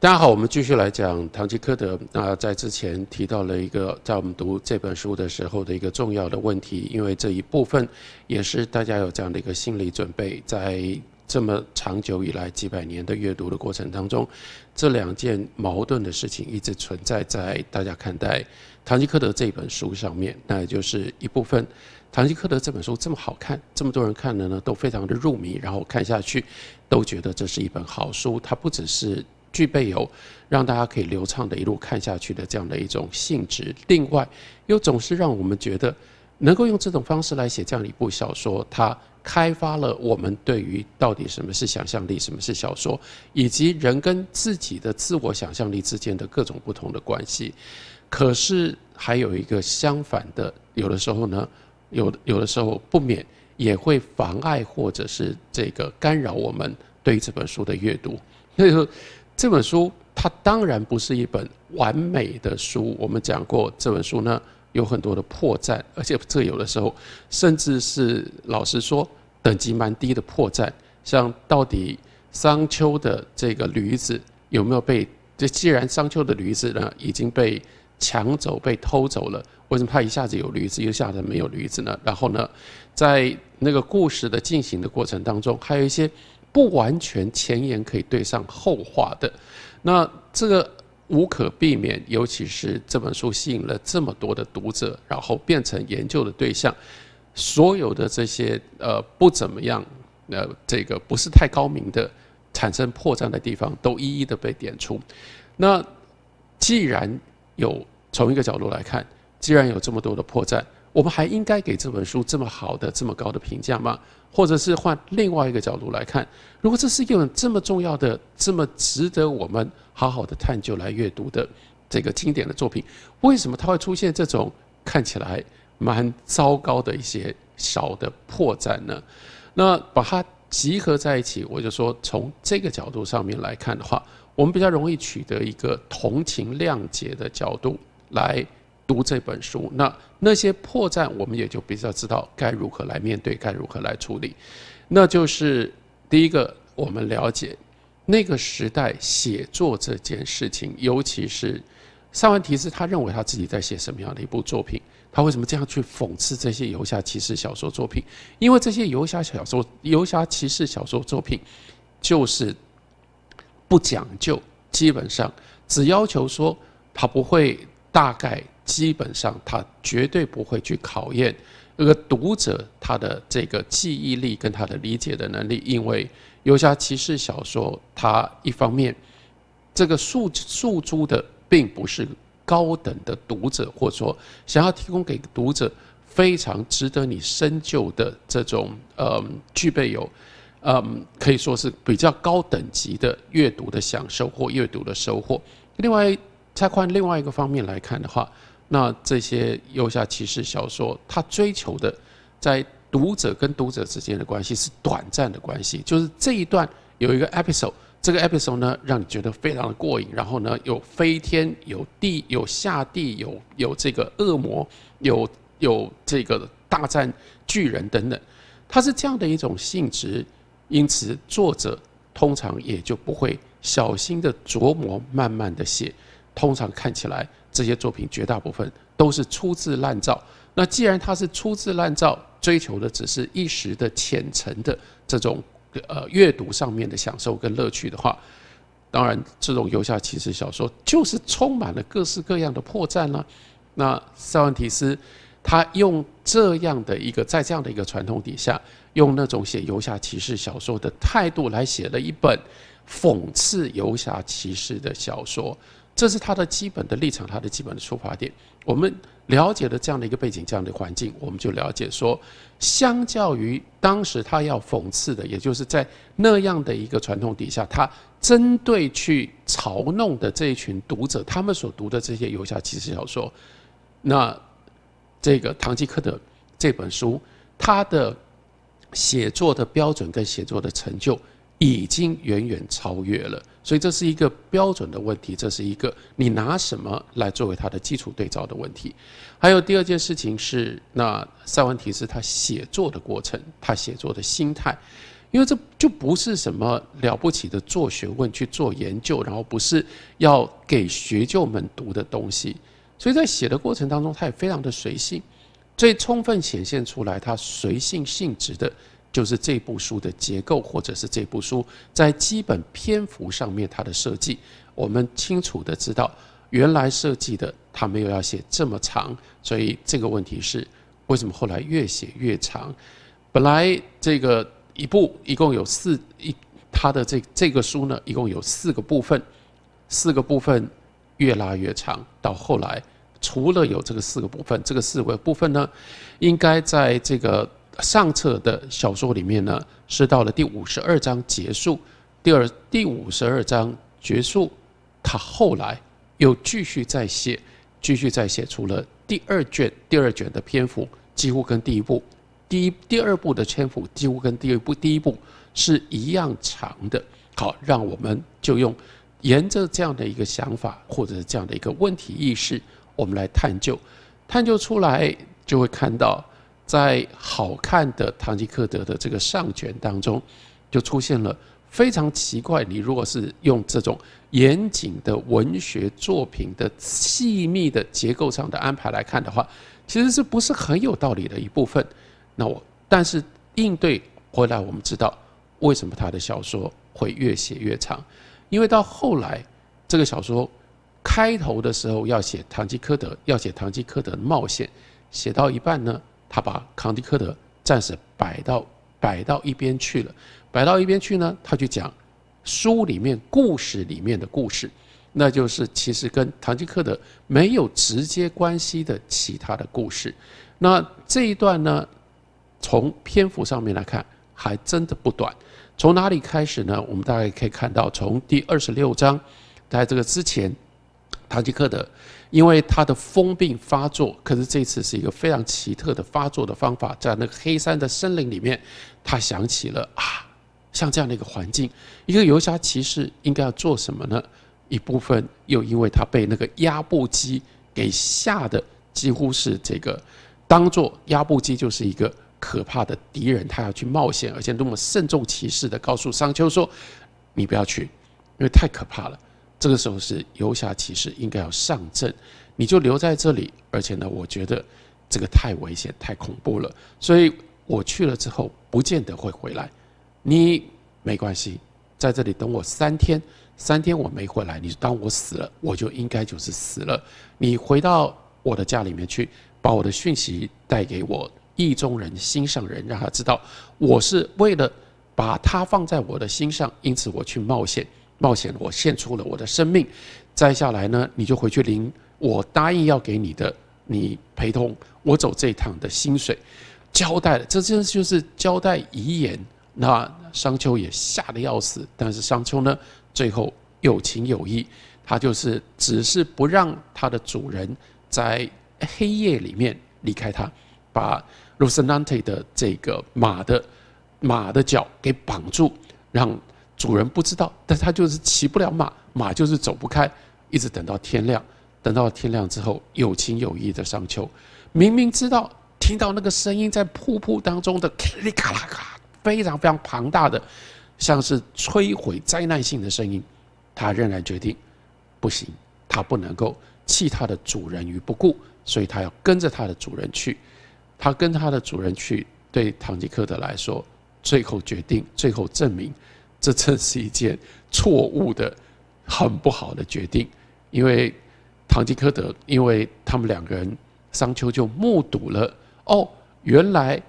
大家好，我们继续来讲《唐吉诃德》那在之前提到了一个在我们读这本书的时候的一个重要的问题，因为这一部分也是大家有这样的一个心理准备，在这么长久以来几百年的阅读的过程当中，这两件矛盾的事情一直存在在大家看待《唐吉诃德》这本书上面，那也就是一部分《唐吉诃德》这本书这么好看，这么多人看了呢都非常的入迷，然后看下去都觉得这是一本好书，它不只是。具备有让大家可以流畅的一路看下去的这样的一种性质，另外又总是让我们觉得能够用这种方式来写这样一部小说，它开发了我们对于到底什么是想象力，什么是小说，以及人跟自己的自我想象力之间的各种不同的关系。可是还有一个相反的，有的时候呢，有有的时候不免也会妨碍或者是这个干扰我们对这本书的阅读。那 以这本书它当然不是一本完美的书，我们讲过这本书呢有很多的破绽，而且这有的时候甚至是老实说等级蛮低的破绽。像到底商丘的这个驴子有没有被？这既然商丘的驴子呢已经被抢走、被偷走了，为什么他一下子有驴子，一下子没有驴子呢？然后呢，在那个故事的进行的过程当中，还有一些。不完全前言可以对上后话的，那这个无可避免，尤其是这本书吸引了这么多的读者，然后变成研究的对象，所有的这些呃不怎么样，呃这个不是太高明的，产生破绽的地方都一一的被点出。那既然有从一个角度来看，既然有这么多的破绽。我们还应该给这本书这么好的、这么高的评价吗？或者是换另外一个角度来看，如果这是一本这么重要的、这么值得我们好好的探究来阅读的这个经典的作品，为什么它会出现这种看起来蛮糟糕的一些小的破绽呢？那把它集合在一起，我就说从这个角度上面来看的话，我们比较容易取得一个同情谅解的角度来。读这本书，那那些破绽，我们也就比较知道该如何来面对，该如何来处理。那就是第一个，我们了解那个时代写作这件事情，尤其是塞万提斯，他认为他自己在写什么样的一部作品？他为什么这样去讽刺这些游侠骑士小说作品？因为这些游侠小说、游侠骑士小说作品就是不讲究，基本上只要求说他不会大概。基本上，他绝对不会去考验一个读者他的这个记忆力跟他的理解的能力，因为游侠骑士小说，它一方面这个诉诉诸的并不是高等的读者，或者说想要提供给读者非常值得你深究的这种嗯，具备有嗯，可以说是比较高等级的阅读的享受或阅读的收获。另外再换另外一个方面来看的话。那这些游侠骑士小说，他追求的，在读者跟读者之间的关系是短暂的关系，就是这一段有一个 episode，这个 episode 呢，让你觉得非常的过瘾，然后呢，有飞天，有地，有下地，有有这个恶魔，有有这个大战巨人等等，它是这样的一种性质，因此作者通常也就不会小心的琢磨，慢慢的写，通常看起来。这些作品绝大部分都是粗制滥造。那既然他是粗制滥造，追求的只是一时的浅层的这种呃阅读上面的享受跟乐趣的话，当然这种游侠骑士小说就是充满了各式各样的破绽啦。那塞万提斯他用这样的一个在这样的一个传统底下，用那种写游侠骑士小说的态度来写了一本讽刺游侠骑士的小说。这是他的基本的立场，他的基本的出发点。我们了解了这样的一个背景，这样的环境，我们就了解说，相较于当时他要讽刺的，也就是在那样的一个传统底下，他针对去嘲弄的这一群读者，他们所读的这些游侠骑士小说，那这个唐吉诃德这本书，他的写作的标准跟写作的成就。已经远远超越了，所以这是一个标准的问题，这是一个你拿什么来作为它的基础对照的问题。还有第二件事情是，那塞万提斯他写作的过程，他写作的心态，因为这就不是什么了不起的做学问、去做研究，然后不是要给学究们读的东西。所以在写的过程当中，他也非常的随性，最充分显现出来他随性性质的。就是这部书的结构，或者是这部书在基本篇幅上面它的设计，我们清楚的知道，原来设计的它没有要写这么长，所以这个问题是为什么后来越写越长？本来这个一部一共有四一，它的这这个书呢一共有四个部分，四个部分越拉越长，到后来除了有这个四个部分，这个四个部分呢，应该在这个。上册的小说里面呢，是到了第五十二章结束。第二第五十二章结束，他后来又继续在写，继续在写出了第二卷。第二卷的篇幅几乎跟第一部，第一第二部的篇幅几乎跟第二部第一部是一样长的。好，让我们就用沿着这样的一个想法，或者是这样的一个问题意识，我们来探究，探究出来就会看到。在好看的《堂吉诃德》的这个上卷当中，就出现了非常奇怪。你如果是用这种严谨的文学作品的细密的结构上的安排来看的话，其实是不是很有道理的一部分？那我但是应对回来，我们知道为什么他的小说会越写越长，因为到后来这个小说开头的时候要写堂吉诃德，要写堂吉诃德冒险，写到一半呢？他把康迪克德暂时摆到摆到一边去了，摆到一边去呢，他就讲书里面故事里面的故事，那就是其实跟唐吉克德没有直接关系的其他的故事。那这一段呢，从篇幅上面来看，还真的不短。从哪里开始呢？我们大概可以看到，从第二十六章，在这个之前，唐吉克德。因为他的疯病发作，可是这次是一个非常奇特的发作的方法，在那个黑山的森林里面，他想起了啊，像这样的一个环境，一个游侠骑士应该要做什么呢？一部分又因为他被那个压步机给吓的，几乎是这个当做压步机就是一个可怕的敌人，他要去冒险，而且那么慎重其事的告诉商丘说：“你不要去，因为太可怕了。”这个时候是游侠骑士应该要上阵，你就留在这里，而且呢，我觉得这个太危险、太恐怖了，所以我去了之后不见得会回来。你没关系，在这里等我三天，三天我没回来，你当我死了，我就应该就是死了。你回到我的家里面去，把我的讯息带给我意中人心上人，让他知道我是为了把他放在我的心上，因此我去冒险。冒险，我献出了我的生命，摘下来呢，你就回去领我答应要给你的，你陪同我走这一趟的薪水，交代了，这真就是交代遗言。那商丘也吓得要死，但是商丘呢，最后有情有义，他就是只是不让他的主人在黑夜里面离开他，把鲁申丹廷的这个马的马的脚给绑住，让。主人不知道，但他就是骑不了马，马就是走不开，一直等到天亮。等到天亮之后，有情有义的商丘，明明知道听到那个声音在瀑布当中的“咔啦咔”，非常非常庞大的，像是摧毁灾难性的声音，他仍然决定不行，他不能够弃他的主人于不顾，所以他要跟着他的主人去。他跟他的主人去，对唐吉诃德来说，最后决定，最后证明。这真是一件错误的、很不好的决定，因为唐吉诃德，因为他们两个人，商丘就目睹了哦，原来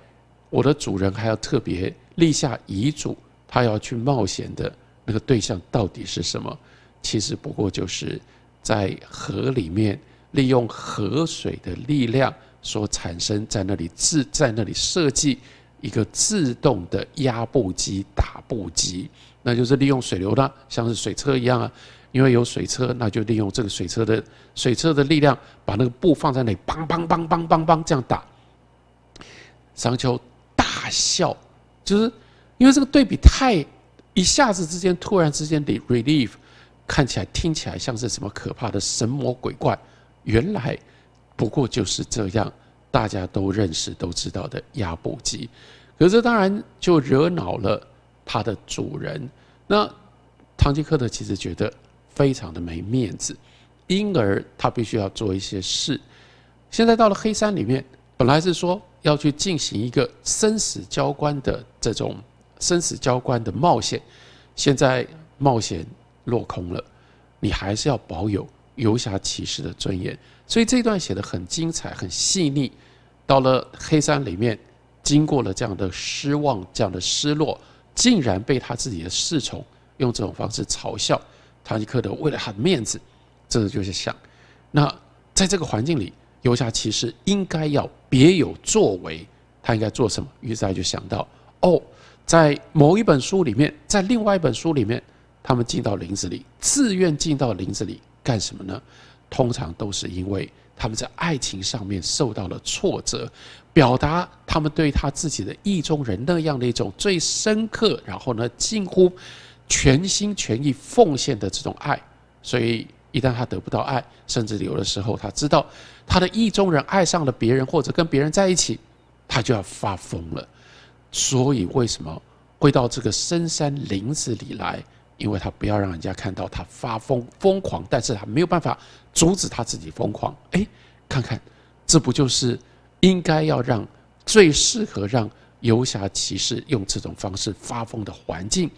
我的主人还要特别立下遗嘱，他要去冒险的那个对象到底是什么？其实不过就是在河里面利用河水的力量所产生，在那里自在那里设计。一个自动的压布机打布机，那就是利用水流的，像是水车一样啊。因为有水车，那就利用这个水车的水车的力量，把那个布放在那里，梆梆梆梆梆梆这样打。商丘大笑，就是因为这个对比太一下子之间，突然之间的 relief，看起来听起来像是什么可怕的神魔鬼怪，原来不过就是这样。大家都认识、都知道的压步机，可是当然就惹恼了他的主人。那唐吉诃德其实觉得非常的没面子，因而他必须要做一些事。现在到了黑山里面，本来是说要去进行一个生死交关的这种生死交关的冒险，现在冒险落空了，你还是要保有游侠骑士的尊严。所以这段写的很精彩，很细腻。到了黑山里面，经过了这样的失望、这样的失落，竟然被他自己的侍从用这种方式嘲笑。堂吉诃德为了他的面子，这就是想。那在这个环境里，游侠骑士应该要别有作为。他应该做什么？于是他就想到：哦，在某一本书里面，在另外一本书里面，他们进到林子里，自愿进到林子里干什么呢？通常都是因为他们在爱情上面受到了挫折，表达他们对他自己的意中人那样的一种最深刻，然后呢近乎全心全意奉献的这种爱。所以一旦他得不到爱，甚至有的时候他知道他的意中人爱上了别人或者跟别人在一起，他就要发疯了。所以为什么会到这个深山林子里来？因为他不要让人家看到他发疯疯狂，但是他没有办法。阻止他自己疯狂，哎，看看，这不就是应该要让最适合让游侠骑士用这种方式发疯的环境？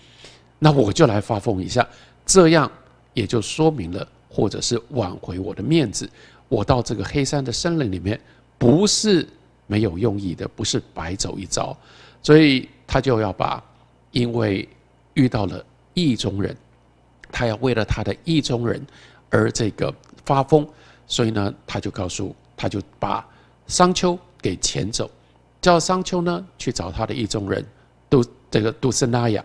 那我就来发疯一下，这样也就说明了，或者是挽回我的面子。我到这个黑山的森林里面，不是没有用意的，不是白走一遭。所以他就要把因为遇到了意中人，他要为了他的意中人而这个。发疯，所以呢，他就告诉，他就把商丘给遣走，叫商丘呢去找他的意中人杜这个杜斯纳雅，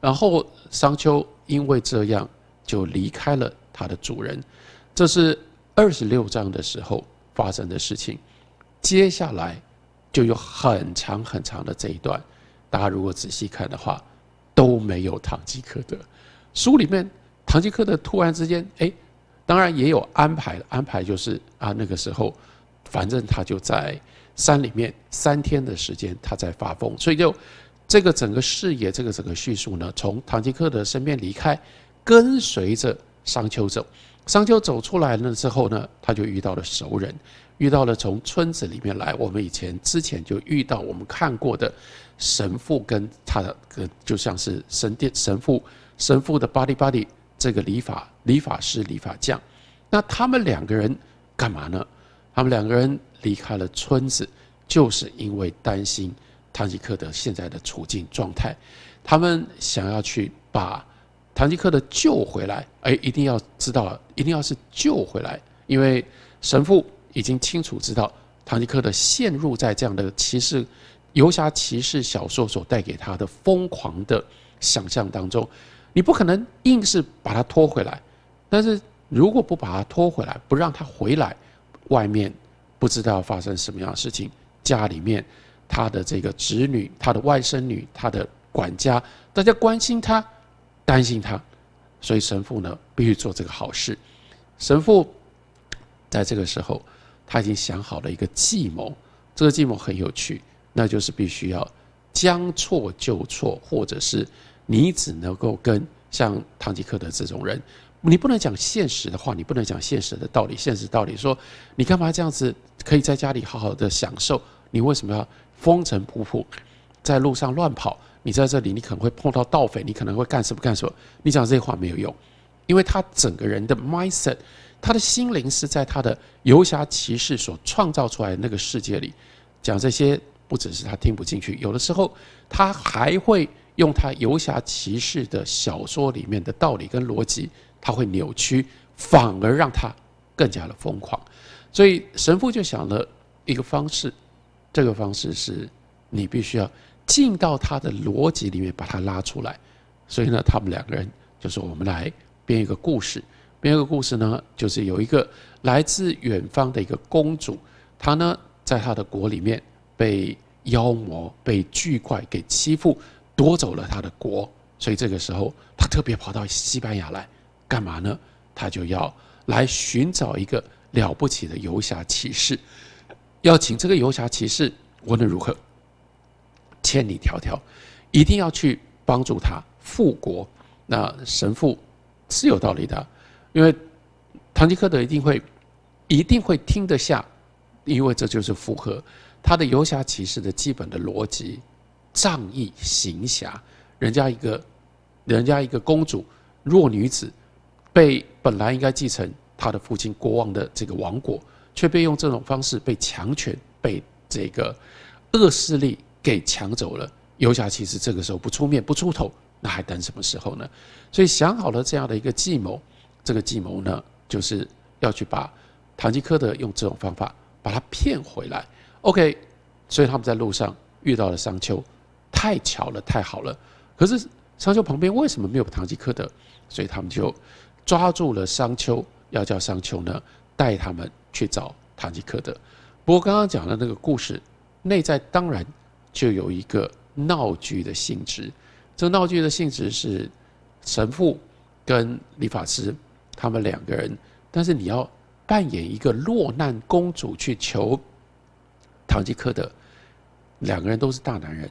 然后商丘因为这样就离开了他的主人，这是二十六章的时候发生的事情，接下来就有很长很长的这一段，大家如果仔细看的话，都没有唐吉诃德，书里面唐吉诃德突然之间哎。当然也有安排，安排就是啊，那个时候，反正他就在山里面三天的时间，他在发疯，所以就这个整个视野，这个整个叙述呢，从唐吉诃德身边离开，跟随着商丘走，商丘走出来了之后呢，他就遇到了熟人，遇到了从村子里面来，我们以前之前就遇到我们看过的神父跟他的，就像是神殿神父神父的巴里巴里。这个理发理发师、理发匠，那他们两个人干嘛呢？他们两个人离开了村子，就是因为担心唐吉诃德现在的处境状态。他们想要去把唐吉诃德救回来。哎，一定要知道，一定要是救回来，因为神父已经清楚知道唐吉诃德陷入在这样的骑士游侠骑士小说所带给他的疯狂的想象当中。你不可能硬是把他拖回来，但是如果不把他拖回来，不让他回来，外面不知道发生什么样的事情，家里面他的这个侄女、他的外甥女、他的管家，大家关心他，担心他，所以神父呢必须做这个好事。神父在这个时候他已经想好了一个计谋，这个计谋很有趣，那就是必须要将错就错，或者是。你只能够跟像唐吉诃德这种人，你不能讲现实的话，你不能讲现实的道理。现实道理说，你干嘛这样子？可以在家里好好的享受，你为什么要风尘仆仆在路上乱跑？你在这里，你可能会碰到盗匪，你可能会干什么干什么？你讲这些话没有用，因为他整个人的 mindset，他的心灵是在他的游侠骑士所创造出来的那个世界里。讲这些不只是他听不进去，有的时候他还会。用他游侠骑士的小说里面的道理跟逻辑，他会扭曲，反而让他更加的疯狂。所以神父就想了一个方式，这个方式是你必须要进到他的逻辑里面，把他拉出来。所以呢，他们两个人就说：“我们来编一个故事。编一个故事呢，就是有一个来自远方的一个公主，她呢，在她的国里面被妖魔、被巨怪给欺负。”夺走了他的国，所以这个时候他特别跑到西班牙来，干嘛呢？他就要来寻找一个了不起的游侠骑士，要请这个游侠骑士无论如何千里迢迢，一定要去帮助他复国。那神父是有道理的，因为唐吉诃德一定会一定会听得下，因为这就是符合他的游侠骑士的基本的逻辑。仗义行侠，人家一个，人家一个公主，弱女子，被本来应该继承她的父亲国王的这个王国，却被用这种方式被强权被这个恶势力给抢走了。游侠其实这个时候不出面不出头，那还等什么时候呢？所以想好了这样的一个计谋，这个计谋呢，就是要去把堂吉诃德用这种方法把他骗回来。OK，所以他们在路上遇到了商丘。太巧了，太好了。可是商丘旁边为什么没有唐吉诃德？所以他们就抓住了商丘，要叫商丘呢，带他们去找唐吉诃德。不过刚刚讲的那个故事，内在当然就有一个闹剧的性质。这闹剧的性质是神父跟理发师他们两个人，但是你要扮演一个落难公主去求唐吉诃德，两个人都是大男人。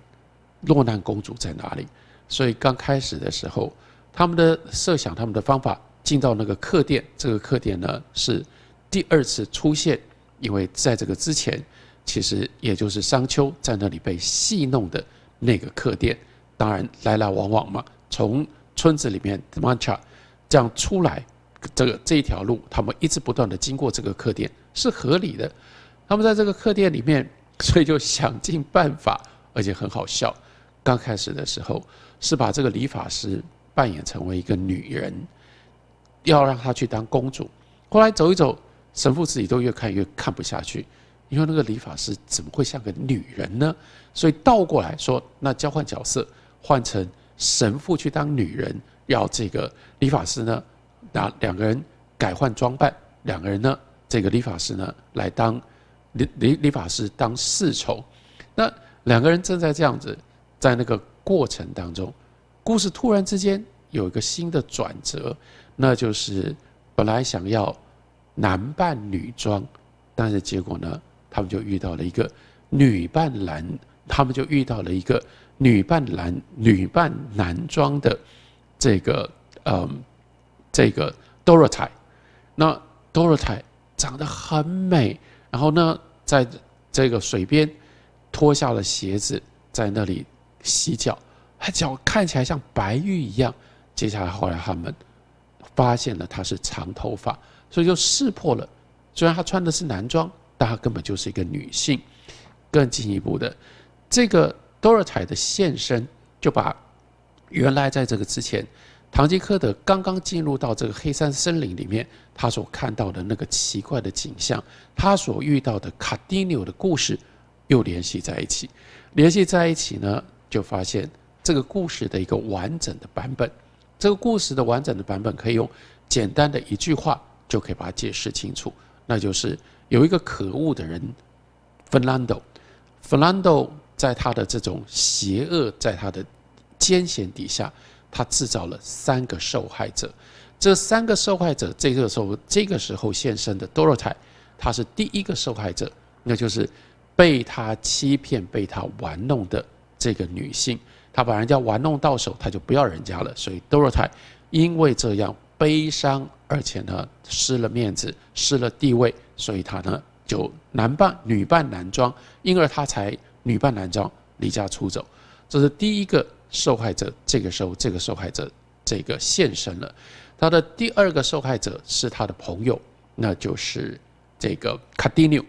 落难公主在哪里？所以刚开始的时候，他们的设想，他们的方法，进到那个客店。这个客店呢是第二次出现，因为在这个之前，其实也就是商丘在那里被戏弄的那个客店。当然来来往往嘛，从村子里面德玛查这样出来，这个这一条路，他们一直不断的经过这个客店，是合理的。他们在这个客店里面，所以就想尽办法，而且很好笑。刚开始的时候，是把这个理发师扮演成为一个女人，要让她去当公主。后来走一走，神父自己都越看越看不下去，因为那个理发师怎么会像个女人呢？所以倒过来说，那交换角色，换成神父去当女人，要这个理发师呢，那两个人改换装扮，两个人呢，这个理发师呢来当，理理理发师当侍从。那两个人正在这样子。在那个过程当中，故事突然之间有一个新的转折，那就是本来想要男扮女装，但是结果呢，他们就遇到了一个女扮男，他们就遇到了一个女扮男女扮男装的这个嗯，这个 Dorothy。那 Dorothy 长得很美，然后呢，在这个水边脱下了鞋子，在那里。洗脚，他脚看起来像白玉一样。接下来，后来他们发现了他是长头发，所以就识破了。虽然他穿的是男装，但他根本就是一个女性。更进一步的，这个多尔采的现身，就把原来在这个之前，唐吉诃德刚刚进入到这个黑山森林里面，他所看到的那个奇怪的景象，他所遇到的卡丁纽的故事，又联系在一起。联系在一起呢？就发现这个故事的一个完整的版本，这个故事的完整的版本可以用简单的一句话就可以把它解释清楚，那就是有一个可恶的人，Fernando，Fernando 在他的这种邪恶在他的艰险底下，他制造了三个受害者，这三个受害者这个时候这个时候现身的 Dorothy，他是第一个受害者，那就是被他欺骗被他玩弄的。这个女性，她把人家玩弄到手，她就不要人家了。所以 Dorothy 因为这样悲伤，而且呢失了面子、失了地位，所以她呢就男扮女扮男装，因而她才女扮男装离家出走。这是第一个受害者。这个时候，这个受害者这个现身了。他的第二个受害者是他的朋友，那就是这个 c a r d i n c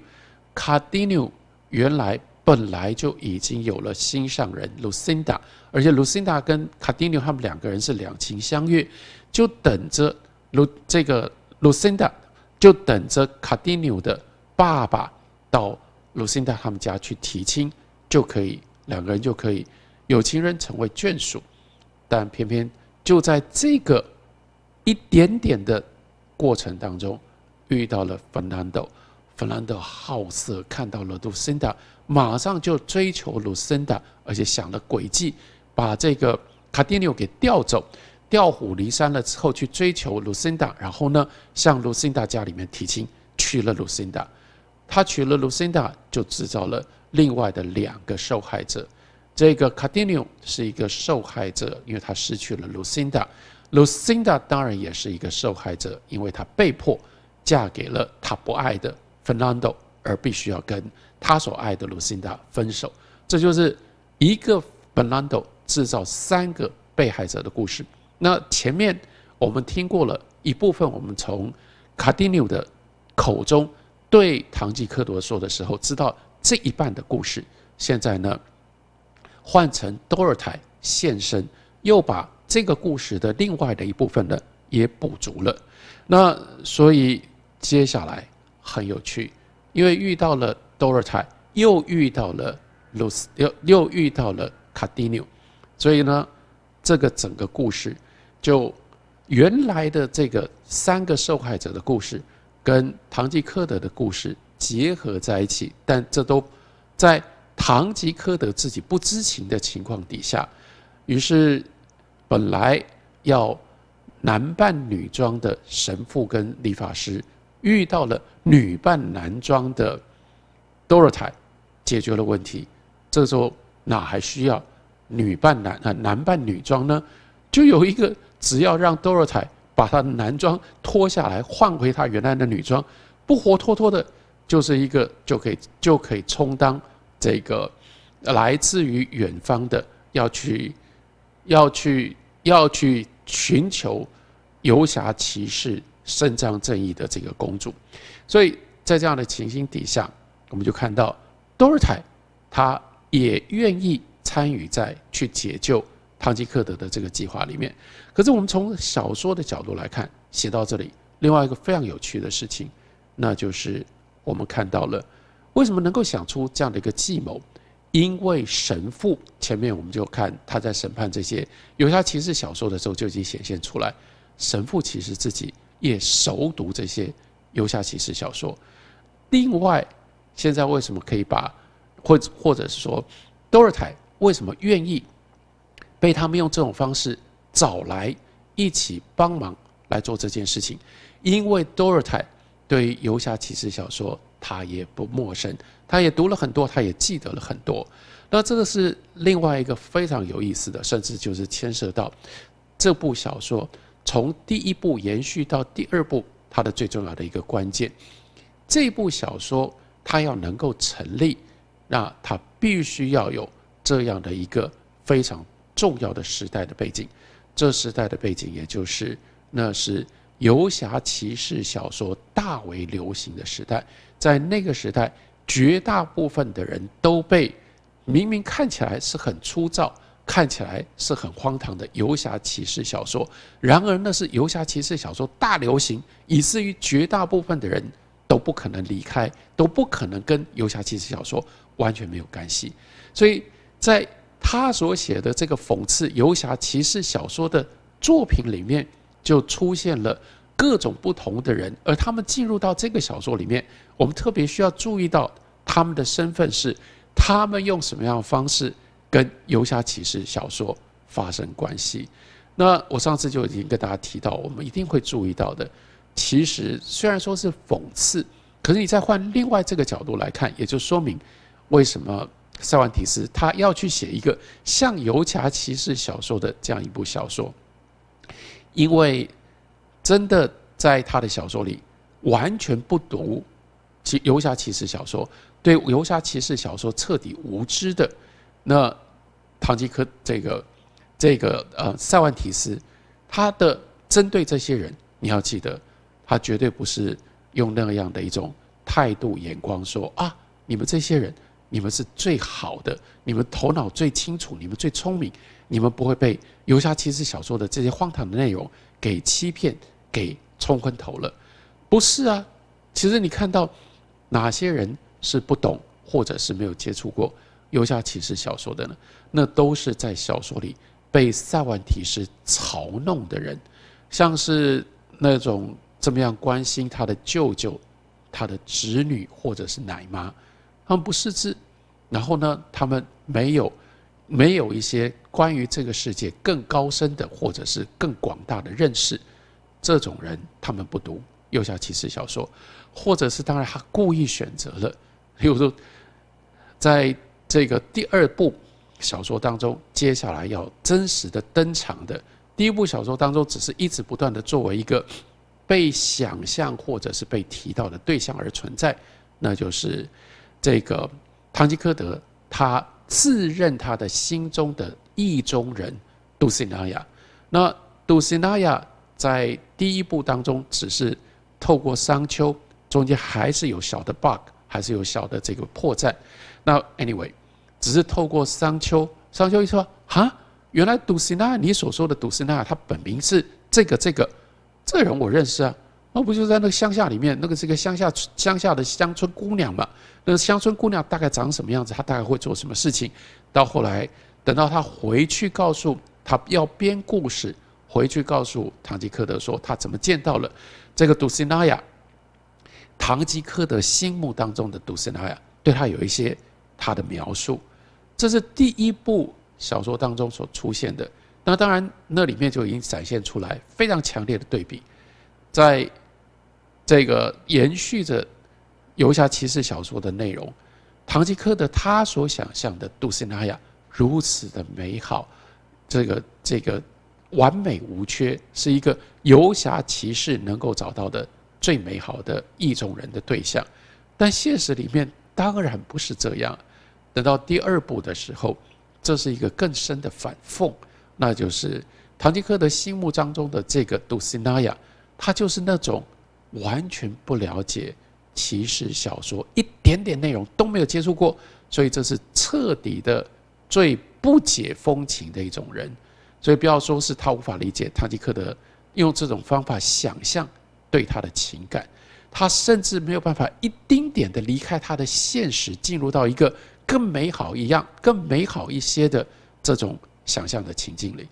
a r d i n 原来。本来就已经有了心上人 Lucinda，而且 Lucinda 跟 Cardinio 他们两个人是两情相悦，就等着 l u 这个 Lucinda 就等着 Cardinio 的爸爸到 Lucinda 他们家去提亲，就可以两个人就可以有情人成为眷属。但偏偏就在这个一点点的过程当中，遇到了弗兰德。弗兰德好色，看到了 Lucinda。马上就追求卢森达，而且想了诡计，把这个卡蒂尼奥给调走，调虎离山了之后去追求卢森达，然后呢向卢森达家里面提亲，娶了卢森达。他娶了卢森达，就制造了另外的两个受害者。这个卡蒂尼奥是一个受害者，因为他失去了卢森达。卢森达当然也是一个受害者，因为他被迫嫁给了他不爱的 Fernando，而必须要跟。他所爱的卢辛达分手，这就是一个本兰多制造三个被害者的故事。那前面我们听过了一部分，我们从卡蒂纽的口中对唐吉诃德说的时候，知道这一半的故事。现在呢，换成多尔泰现身，又把这个故事的另外的一部分呢也补足了。那所以接下来很有趣，因为遇到了。多尔泰又遇到了露丝，又又遇到了卡蒂尼所以呢，这个整个故事就原来的这个三个受害者的故事跟唐吉诃德的故事结合在一起，但这都在唐吉诃德自己不知情的情况底下。于是，本来要男扮女装的神父跟理发师遇到了女扮男装的。d o r 多尔 a 解决了问题，这时候哪还需要女扮男啊男扮女装呢？就有一个，只要让 d o r 多尔 a 把的男装脱下来，换回她原来的女装，不活脱脱的就是一个就可以就可以充当这个来自于远方的要去要去要去寻求游侠骑士伸张正义的这个公主。所以在这样的情形底下。我们就看到多尔泰，他也愿意参与在去解救汤吉克德的这个计划里面。可是我们从小说的角度来看，写到这里，另外一个非常有趣的事情，那就是我们看到了为什么能够想出这样的一个计谋？因为神父前面我们就看他在审判这些游侠骑士小说的时候就已经显现出来，神父其实自己也熟读这些游侠骑士小说，另外。现在为什么可以把，或或者是说，多尔泰为什么愿意被他们用这种方式找来一起帮忙来做这件事情？因为多尔泰对游侠骑士小说他也不陌生，他也读了很多，他也记得了很多。那这个是另外一个非常有意思的，甚至就是牵涉到这部小说从第一部延续到第二部它的最重要的一个关键。这部小说。他要能够成立，那他必须要有这样的一个非常重要的时代的背景。这时代的背景，也就是那是游侠骑士小说大为流行的时代。在那个时代，绝大部分的人都被明明看起来是很粗糙、看起来是很荒唐的游侠骑士小说，然而那是游侠骑士小说大流行，以至于绝大部分的人。都不可能离开，都不可能跟游侠骑士小说完全没有关系。所以，在他所写的这个讽刺游侠骑士小说的作品里面，就出现了各种不同的人，而他们进入到这个小说里面，我们特别需要注意到他们的身份是，他们用什么样的方式跟游侠骑士小说发生关系。那我上次就已经跟大家提到，我们一定会注意到的。其实虽然说是讽刺，可是你再换另外这个角度来看，也就说明为什么塞万提斯他要去写一个像游侠骑士小说的这样一部小说，因为真的在他的小说里完全不读其游侠骑士小说，对游侠骑士小说彻底无知的那唐吉诃这个这个呃塞万提斯，他的针对这些人，你要记得。他绝对不是用那样的一种态度眼光说啊，你们这些人，你们是最好的，你们头脑最清楚，你们最聪明，你们不会被游侠骑士小说的这些荒唐的内容给欺骗、给冲昏头了。不是啊，其实你看到哪些人是不懂或者是没有接触过游侠骑士小说的呢？那都是在小说里被塞万提斯嘲弄的人，像是那种。怎么样关心他的舅舅、他的侄女或者是奶妈？他们不识字，然后呢，他们没有没有一些关于这个世界更高深的或者是更广大的认识。这种人他们不读《幼小骑士小说》，或者是当然他故意选择了，比如说在这个第二部小说当中，接下来要真实的登场的。第一部小说当中只是一直不断的作为一个。被想象或者是被提到的对象而存在，那就是这个唐吉诃德，他自认他的心中的意中人杜西纳亚。那杜西纳亚在第一部当中只是透过商丘，中间还是有小的 bug，还是有小的这个破绽。那 anyway，只是透过商丘，商丘一说哈，原来杜西纳，你所说的杜西纳，他本名是这个这个。这人我认识啊，那不就在那个乡下里面？那个是个乡下乡下的乡村姑娘嘛。那个乡村姑娘大概长什么样子？她大概会做什么事情？到后来，等到他回去告诉他要编故事，回去告诉唐吉诃德说他怎么见到了这个杜西纳雅。唐吉诃德心目当中的杜西纳雅对他有一些他的描述，这是第一部小说当中所出现的。那当然，那里面就已经展现出来非常强烈的对比，在这个延续着游侠骑士小说的内容，唐吉诃德他所想象的杜斯纳雅如此的美好，这个这个完美无缺，是一个游侠骑士能够找到的最美好的意中人的对象。但现实里面当然不是这样。等到第二部的时候，这是一个更深的反讽。那就是唐吉诃德心目当中的这个杜西纳亚，他就是那种完全不了解骑士小说，一点点内容都没有接触过，所以这是彻底的最不解风情的一种人。所以不要说是他无法理解唐吉诃德用这种方法想象对他的情感，他甚至没有办法一丁点的离开他的现实，进入到一个更美好一样、更美好一些的这种。想象的情境里，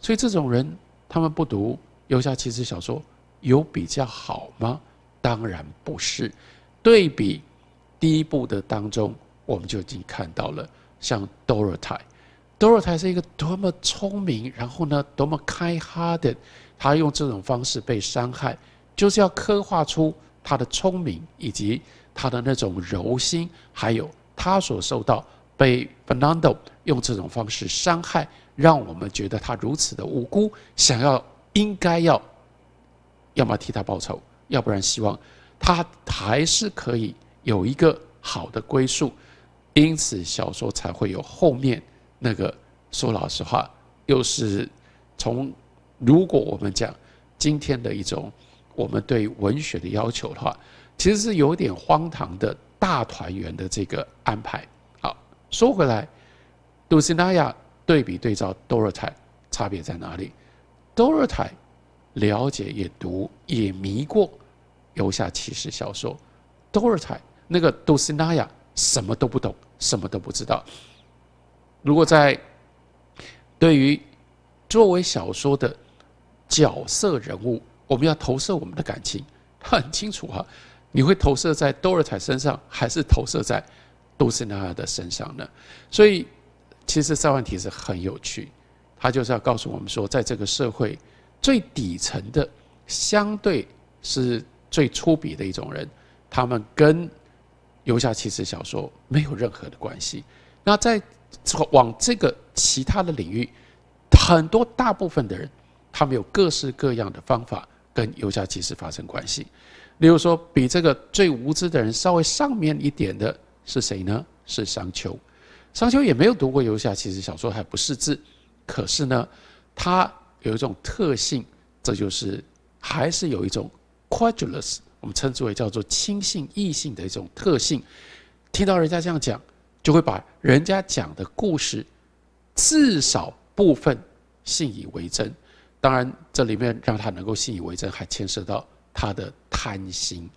所以这种人他们不读游侠骑士小说有比较好吗？当然不是。对比第一部的当中，我们就已经看到了，像多尔泰，多尔泰是一个多么聪明，然后呢，多么开哈的，他用这种方式被伤害，就是要刻画出他的聪明以及他的那种柔心，还有他所受到。被 b e r n a n d o 用这种方式伤害，让我们觉得他如此的无辜，想要应该要，要么替他报仇，要不然希望他还是可以有一个好的归宿，因此小说才会有后面那个说老实话，又是从如果我们讲今天的一种我们对文学的要求的话，其实是有点荒唐的大团圆的这个安排。说回来，杜斯纳亚对比对照多尔泰，差别在哪里？多尔泰了解也读也迷过游侠骑士小说，多尔泰那个杜斯纳亚什么都不懂，什么都不知道。如果在对于作为小说的角色人物，我们要投射我们的感情，他很清楚啊，你会投射在多尔泰身上，还是投射在？都是在他的身上的，所以其实三万题是很有趣，他就是要告诉我们说，在这个社会最底层的相对是最粗鄙的一种人，他们跟游侠骑士小说没有任何的关系。那在往这个其他的领域，很多大部分的人，他们有各式各样的方法跟游侠骑士发生关系，例如说，比这个最无知的人稍微上面一点的。是谁呢？是商丘。商丘也没有读过游侠，其实小说还不识字。可是呢，他有一种特性，这就是还是有一种 q u a d u l o u s 我们称之为叫做亲信异性的一种特性。听到人家这样讲，就会把人家讲的故事至少部分信以为真。当然，这里面让他能够信以为真，还牵涉到他的贪心。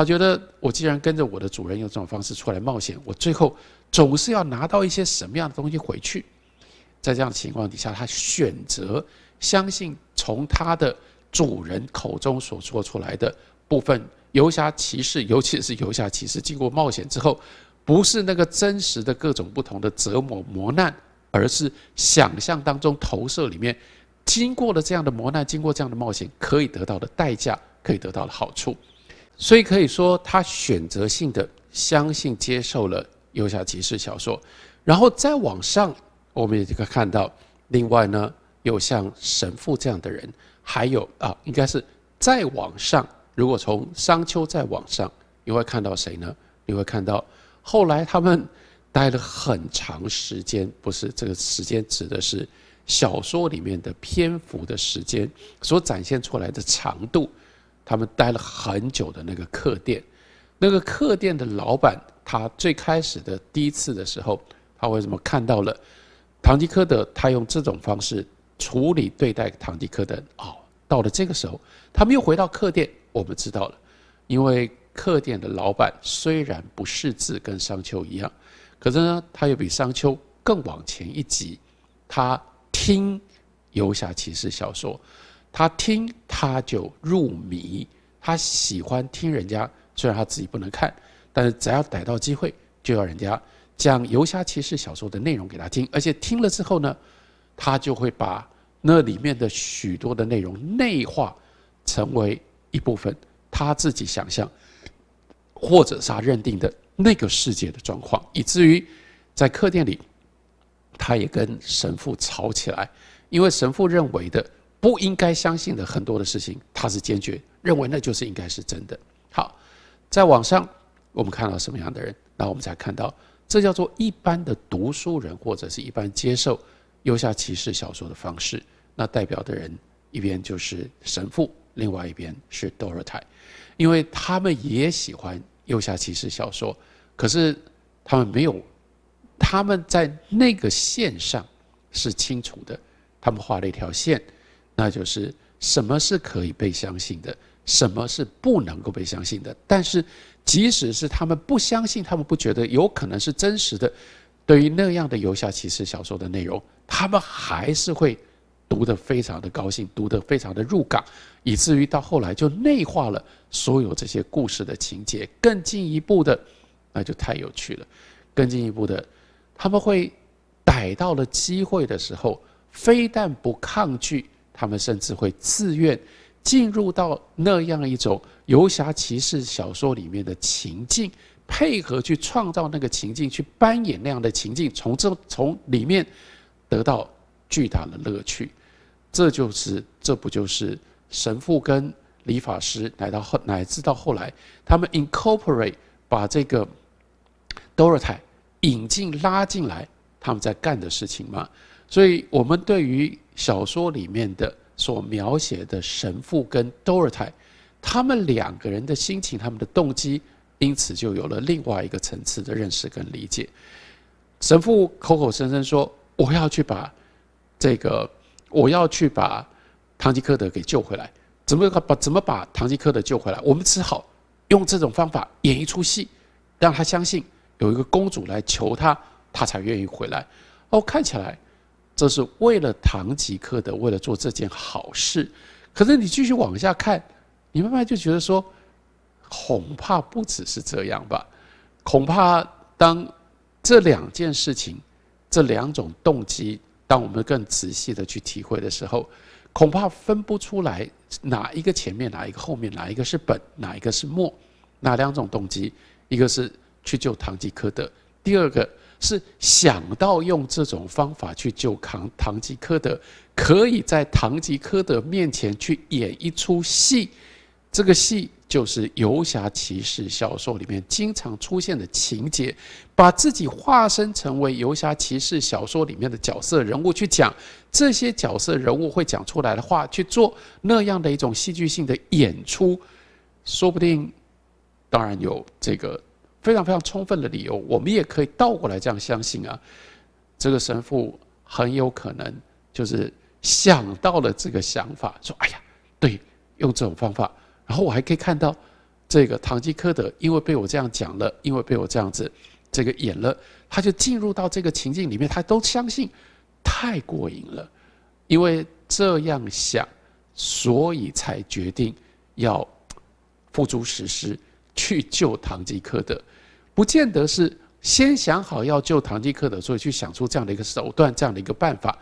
他觉得，我既然跟着我的主人用这种方式出来冒险，我最后总是要拿到一些什么样的东西回去？在这样的情况底下，他选择相信从他的主人口中所说出来的部分。游侠骑士，尤其是游侠骑士，经过冒险之后，不是那个真实的各种不同的折磨磨难，而是想象当中投射里面经过了这样的磨难，经过这样的冒险可以得到的代价，可以得到的好处。所以可以说，他选择性的相信、接受了《游侠骑士》小说，然后再往上，我们也可以看到，另外呢，有像神父这样的人，还有啊，应该是再往上，如果从商丘再往上，你会看到谁呢？你会看到后来他们待了很长时间，不是这个时间指的是小说里面的篇幅的时间所展现出来的长度。他们待了很久的那个客店，那个客店的老板，他最开始的第一次的时候，他为什么看到了堂吉诃德？他用这种方式处理对待堂吉诃德。哦，到了这个时候，他们又回到客店，我们知道了，因为客店的老板虽然不识字，跟商丘一样，可是呢，他又比商丘更往前一级，他听游侠骑士小说。他听他就入迷，他喜欢听人家，虽然他自己不能看，但是只要逮到机会，就要人家讲游侠骑士小说的内容给他听。而且听了之后呢，他就会把那里面的许多的内容内化，成为一部分他自己想象或者是他认定的那个世界的状况。以至于在客店里，他也跟神父吵起来，因为神父认为的。不应该相信的很多的事情，他是坚决认为那就是应该是真的。好，在网上我们看到什么样的人，那我们才看到这叫做一般的读书人或者是一般接受游下骑士小说的方式。那代表的人一边就是神父，另外一边是多尔泰，因为他们也喜欢游下骑士小说，可是他们没有他们在那个线上是清楚的，他们画了一条线。那就是什么是可以被相信的，什么是不能够被相信的。但是，即使是他们不相信，他们不觉得有可能是真实的，对于那样的游侠骑士小说的内容，他们还是会读得非常的高兴，读得非常的入感，以至于到后来就内化了所有这些故事的情节，更进一步的，那就太有趣了。更进一步的，他们会逮到了机会的时候，非但不抗拒。他们甚至会自愿进入到那样一种游侠骑士小说里面的情境，配合去创造那个情境，去扮演那样的情境，从这从里面得到巨大的乐趣。这就是，这不就是神父跟理发师，来到后乃至到后来，他们 incorporate 把这个多尔泰引进拉进来，他们在干的事情吗？所以我们对于小说里面的所描写的神父跟多尔泰，他们两个人的心情、他们的动机，因此就有了另外一个层次的认识跟理解。神父口口声声说：“我要去把这个，我要去把堂吉诃德给救回来。”怎么把？怎么把堂吉诃德救回来？我们只好用这种方法演一出戏，让他相信有一个公主来求他，他才愿意回来。哦，看起来。这是为了堂吉诃德，为了做这件好事。可是你继续往下看，你慢慢就觉得说，恐怕不只是这样吧。恐怕当这两件事情、这两种动机，当我们更仔细的去体会的时候，恐怕分不出来哪一个前面，哪一个后面，哪一个是本，哪一个是末。哪两种动机？一个是去救堂吉诃德，第二个。是想到用这种方法去救康唐吉诃德，可以在唐吉诃德面前去演一出戏，这个戏就是游侠骑士小说里面经常出现的情节，把自己化身成为游侠骑士小说里面的角色人物去讲，这些角色人物会讲出来的话去做那样的一种戏剧性的演出，说不定当然有这个。非常非常充分的理由，我们也可以倒过来这样相信啊。这个神父很有可能就是想到了这个想法，说：“哎呀，对，用这种方法。”然后我还可以看到，这个堂吉诃德因为被我这样讲了，因为被我这样子这个演了，他就进入到这个情境里面，他都相信，太过瘾了。因为这样想，所以才决定要付诸实施。去救唐吉诃德，不见得是先想好要救唐吉诃德，所以去想出这样的一个手段、这样的一个办法，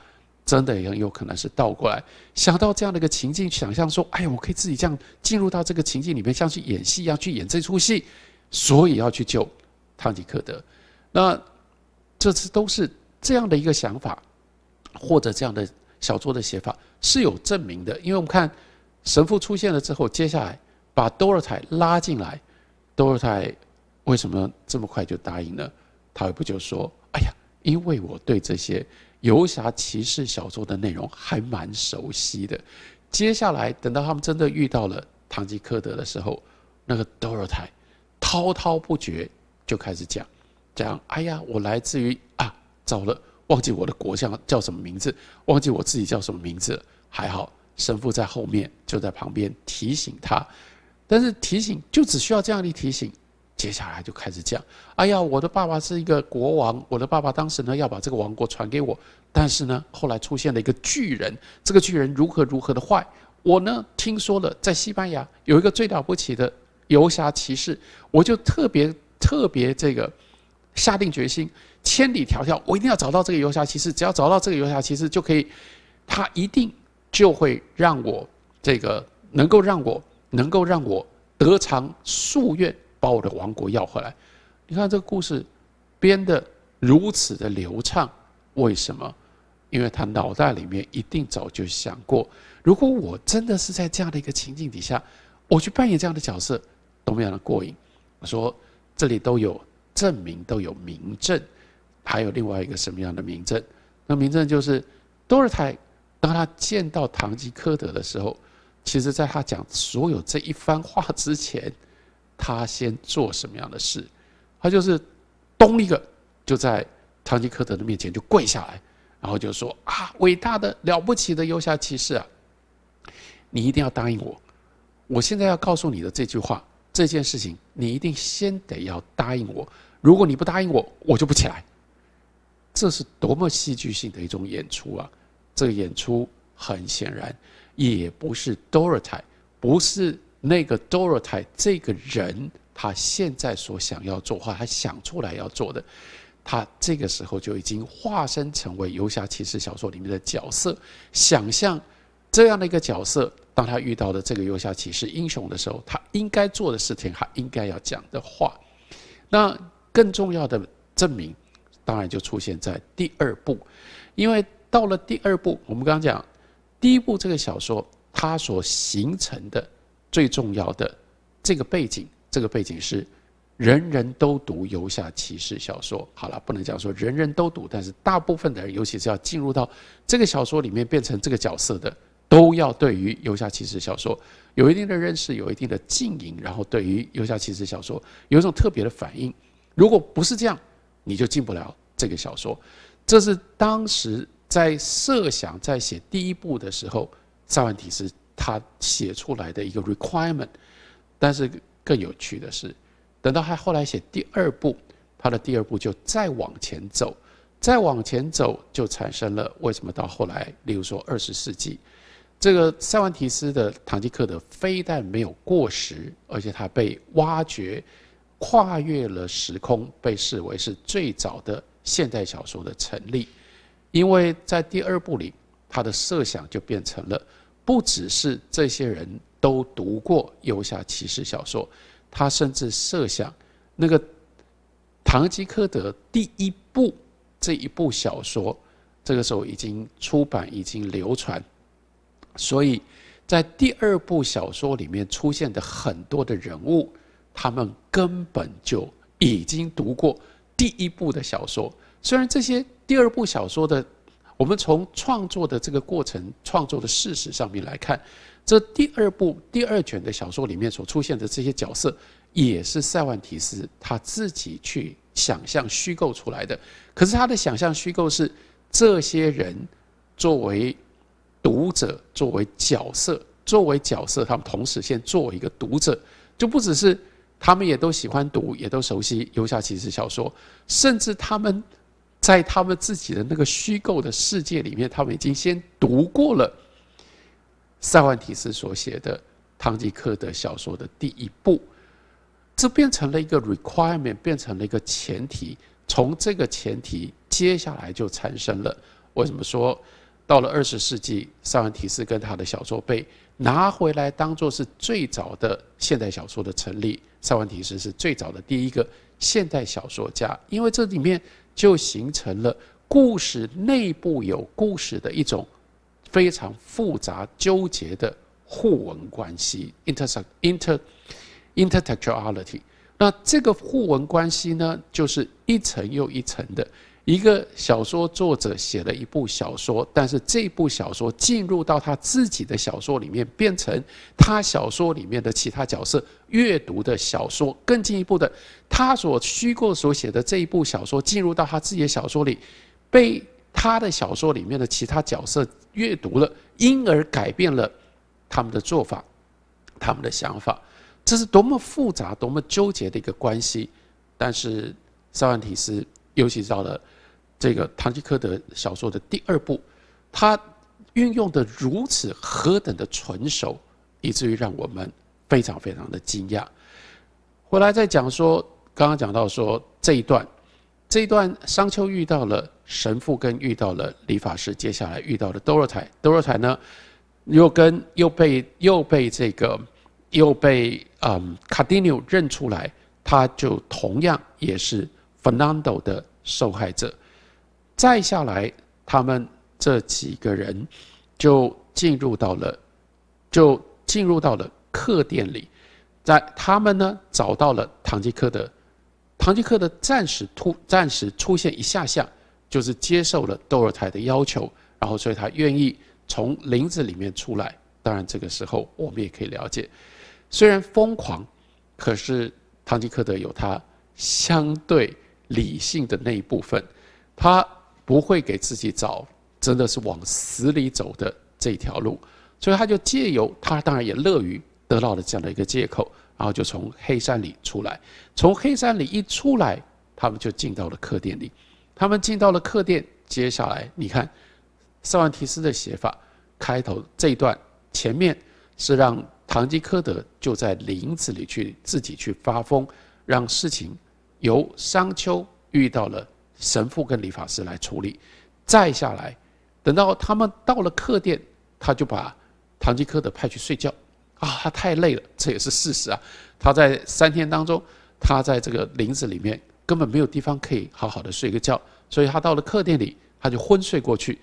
真的也很有可能是倒过来想到这样的一个情境，想象说：“哎，我可以自己这样进入到这个情境里面，像去演戏一样去演这出戏，所以要去救唐吉诃德。”那这次都是这样的一个想法，或者这样的小说的写法是有证明的，因为我们看神父出现了之后，接下来把多尔采拉进来。多尔泰为什么这么快就答应呢？他不就说：“哎呀，因为我对这些游侠骑士小说的内容还蛮熟悉的。”接下来，等到他们真的遇到了堂吉诃德的时候，那个多尔泰滔滔不绝就开始讲：“讲，哎呀，我来自于啊，糟了，忘记我的国相叫什么名字，忘记我自己叫什么名字，还好神父在后面就在旁边提醒他。”但是提醒就只需要这样的提醒，接下来就开始讲。哎呀，我的爸爸是一个国王，我的爸爸当时呢要把这个王国传给我，但是呢后来出现了一个巨人，这个巨人如何如何的坏。我呢听说了，在西班牙有一个最了不起的游侠骑士，我就特别特别这个下定决心，千里迢迢我一定要找到这个游侠骑士。只要找到这个游侠骑士，就可以，他一定就会让我这个能够让我。能够让我得偿夙愿，把我的王国要回来。你看这个故事编的如此的流畅，为什么？因为他脑袋里面一定早就想过，如果我真的是在这样的一个情境底下，我去扮演这样的角色，多么样的过瘾。说这里都有证明，都有明证，还有另外一个什么样的明证？那明证就是多尔泰，当他见到堂吉诃德的时候。其实，在他讲所有这一番话之前，他先做什么样的事？他就是咚一个，就在唐吉诃德的面前就跪下来，然后就说：“啊，伟大的、了不起的游侠骑士啊，你一定要答应我！我现在要告诉你的这句话、这件事情，你一定先得要答应我。如果你不答应我，我就不起来。”这是多么戏剧性的一种演出啊！这个演出很显然。也不是 Dorothy，不是那个 Dorothy 这个人，他现在所想要做或他想出来要做的，他这个时候就已经化身成为游侠骑士小说里面的角色，想象这样的一个角色，当他遇到的这个游侠骑士英雄的时候，他应该做的事情，他应该要讲的话，那更重要的证明，当然就出现在第二部，因为到了第二部，我们刚讲。第一部这个小说，它所形成的最重要的这个背景，这个背景是人人都读游侠骑士小说。好了，不能讲说人人都读，但是大部分的人，尤其是要进入到这个小说里面变成这个角色的，都要对于游侠骑士小说有一定的认识、有一定的经营，然后对于游侠骑士小说有一种特别的反应。如果不是这样，你就进不了这个小说。这是当时。在设想在写第一部的时候，塞万提斯他写出来的一个 requirement，但是更有趣的是，等到他后来写第二部，他的第二部就再往前走，再往前走就产生了为什么到后来，例如说二十世纪，这个塞万提斯的《堂吉诃德》非但没有过时，而且它被挖掘，跨越了时空，被视为是最早的现代小说的成立。因为在第二部里，他的设想就变成了，不只是这些人都读过《游侠骑士》小说，他甚至设想那个《堂吉诃德》第一部这一部小说，这个时候已经出版，已经流传，所以在第二部小说里面出现的很多的人物，他们根本就已经读过第一部的小说，虽然这些。第二部小说的，我们从创作的这个过程、创作的事实上面来看，这第二部第二卷的小说里面所出现的这些角色，也是塞万提斯他自己去想象虚构出来的。可是他的想象虚构是，这些人作为读者、作为角色、作为角色，他们同时先作为一个读者，就不只是他们也都喜欢读、也都熟悉《游侠骑士》小说，甚至他们。在他们自己的那个虚构的世界里面，他们已经先读过了塞万提斯所写的《唐吉诃德》小说的第一部，这变成了一个 requirement，变成了一个前提。从这个前提，接下来就产生了。为什么说到了二十世纪，塞万提斯跟他的小说被拿回来当做是最早的现代小说的成立？塞万提斯是最早的第一个现代小说家，因为这里面。就形成了故事内部有故事的一种非常复杂纠结的互文关系 （intersect inter intertextuality）。那这个互文关系呢，就是一层又一层的。一个小说作者写了一部小说，但是这部小说进入到他自己的小说里面，变成他小说里面的其他角色阅读的小说，更进一步的，他所虚构所写的这一部小说进入到他自己的小说里，被他的小说里面的其他角色阅读了，因而改变了他们的做法、他们的想法。这是多么复杂、多么纠结的一个关系。但是，塞万提斯尤其到了。这个《唐吉诃德》小说的第二部，他运用的如此何等的纯熟，以至于让我们非常非常的惊讶。回来再讲说，刚刚讲到说这一段，这一段商丘遇到了神父，跟遇到了理发师，接下来遇到了多若彩。多若彩呢，又跟又被又被这个又被嗯卡丁纽认出来，他就同样也是 Fernando 的受害者。再下来，他们这几个人就进入到了，就进入到了客店里，在他们呢找到了唐吉诃德，唐吉诃德暂时突暂时出现一下下，就是接受了窦尔泰的要求，然后所以他愿意从林子里面出来。当然，这个时候我们也可以了解，虽然疯狂，可是唐吉诃德有他相对理性的那一部分，他。不会给自己找真的是往死里走的这条路，所以他就借由他当然也乐于得到了这样的一个借口，然后就从黑山里出来。从黑山里一出来，他们就进到了客店里。他们进到了客店，接下来你看，塞万提斯的写法，开头这一段前面是让唐吉诃德就在林子里去自己去发疯，让事情由商丘遇到了。神父跟理发师来处理，再下来，等到他们到了客店，他就把唐吉诃德派去睡觉。啊，他太累了，这也是事实啊。他在三天当中，他在这个林子里面根本没有地方可以好好的睡个觉，所以他到了客店里，他就昏睡过去。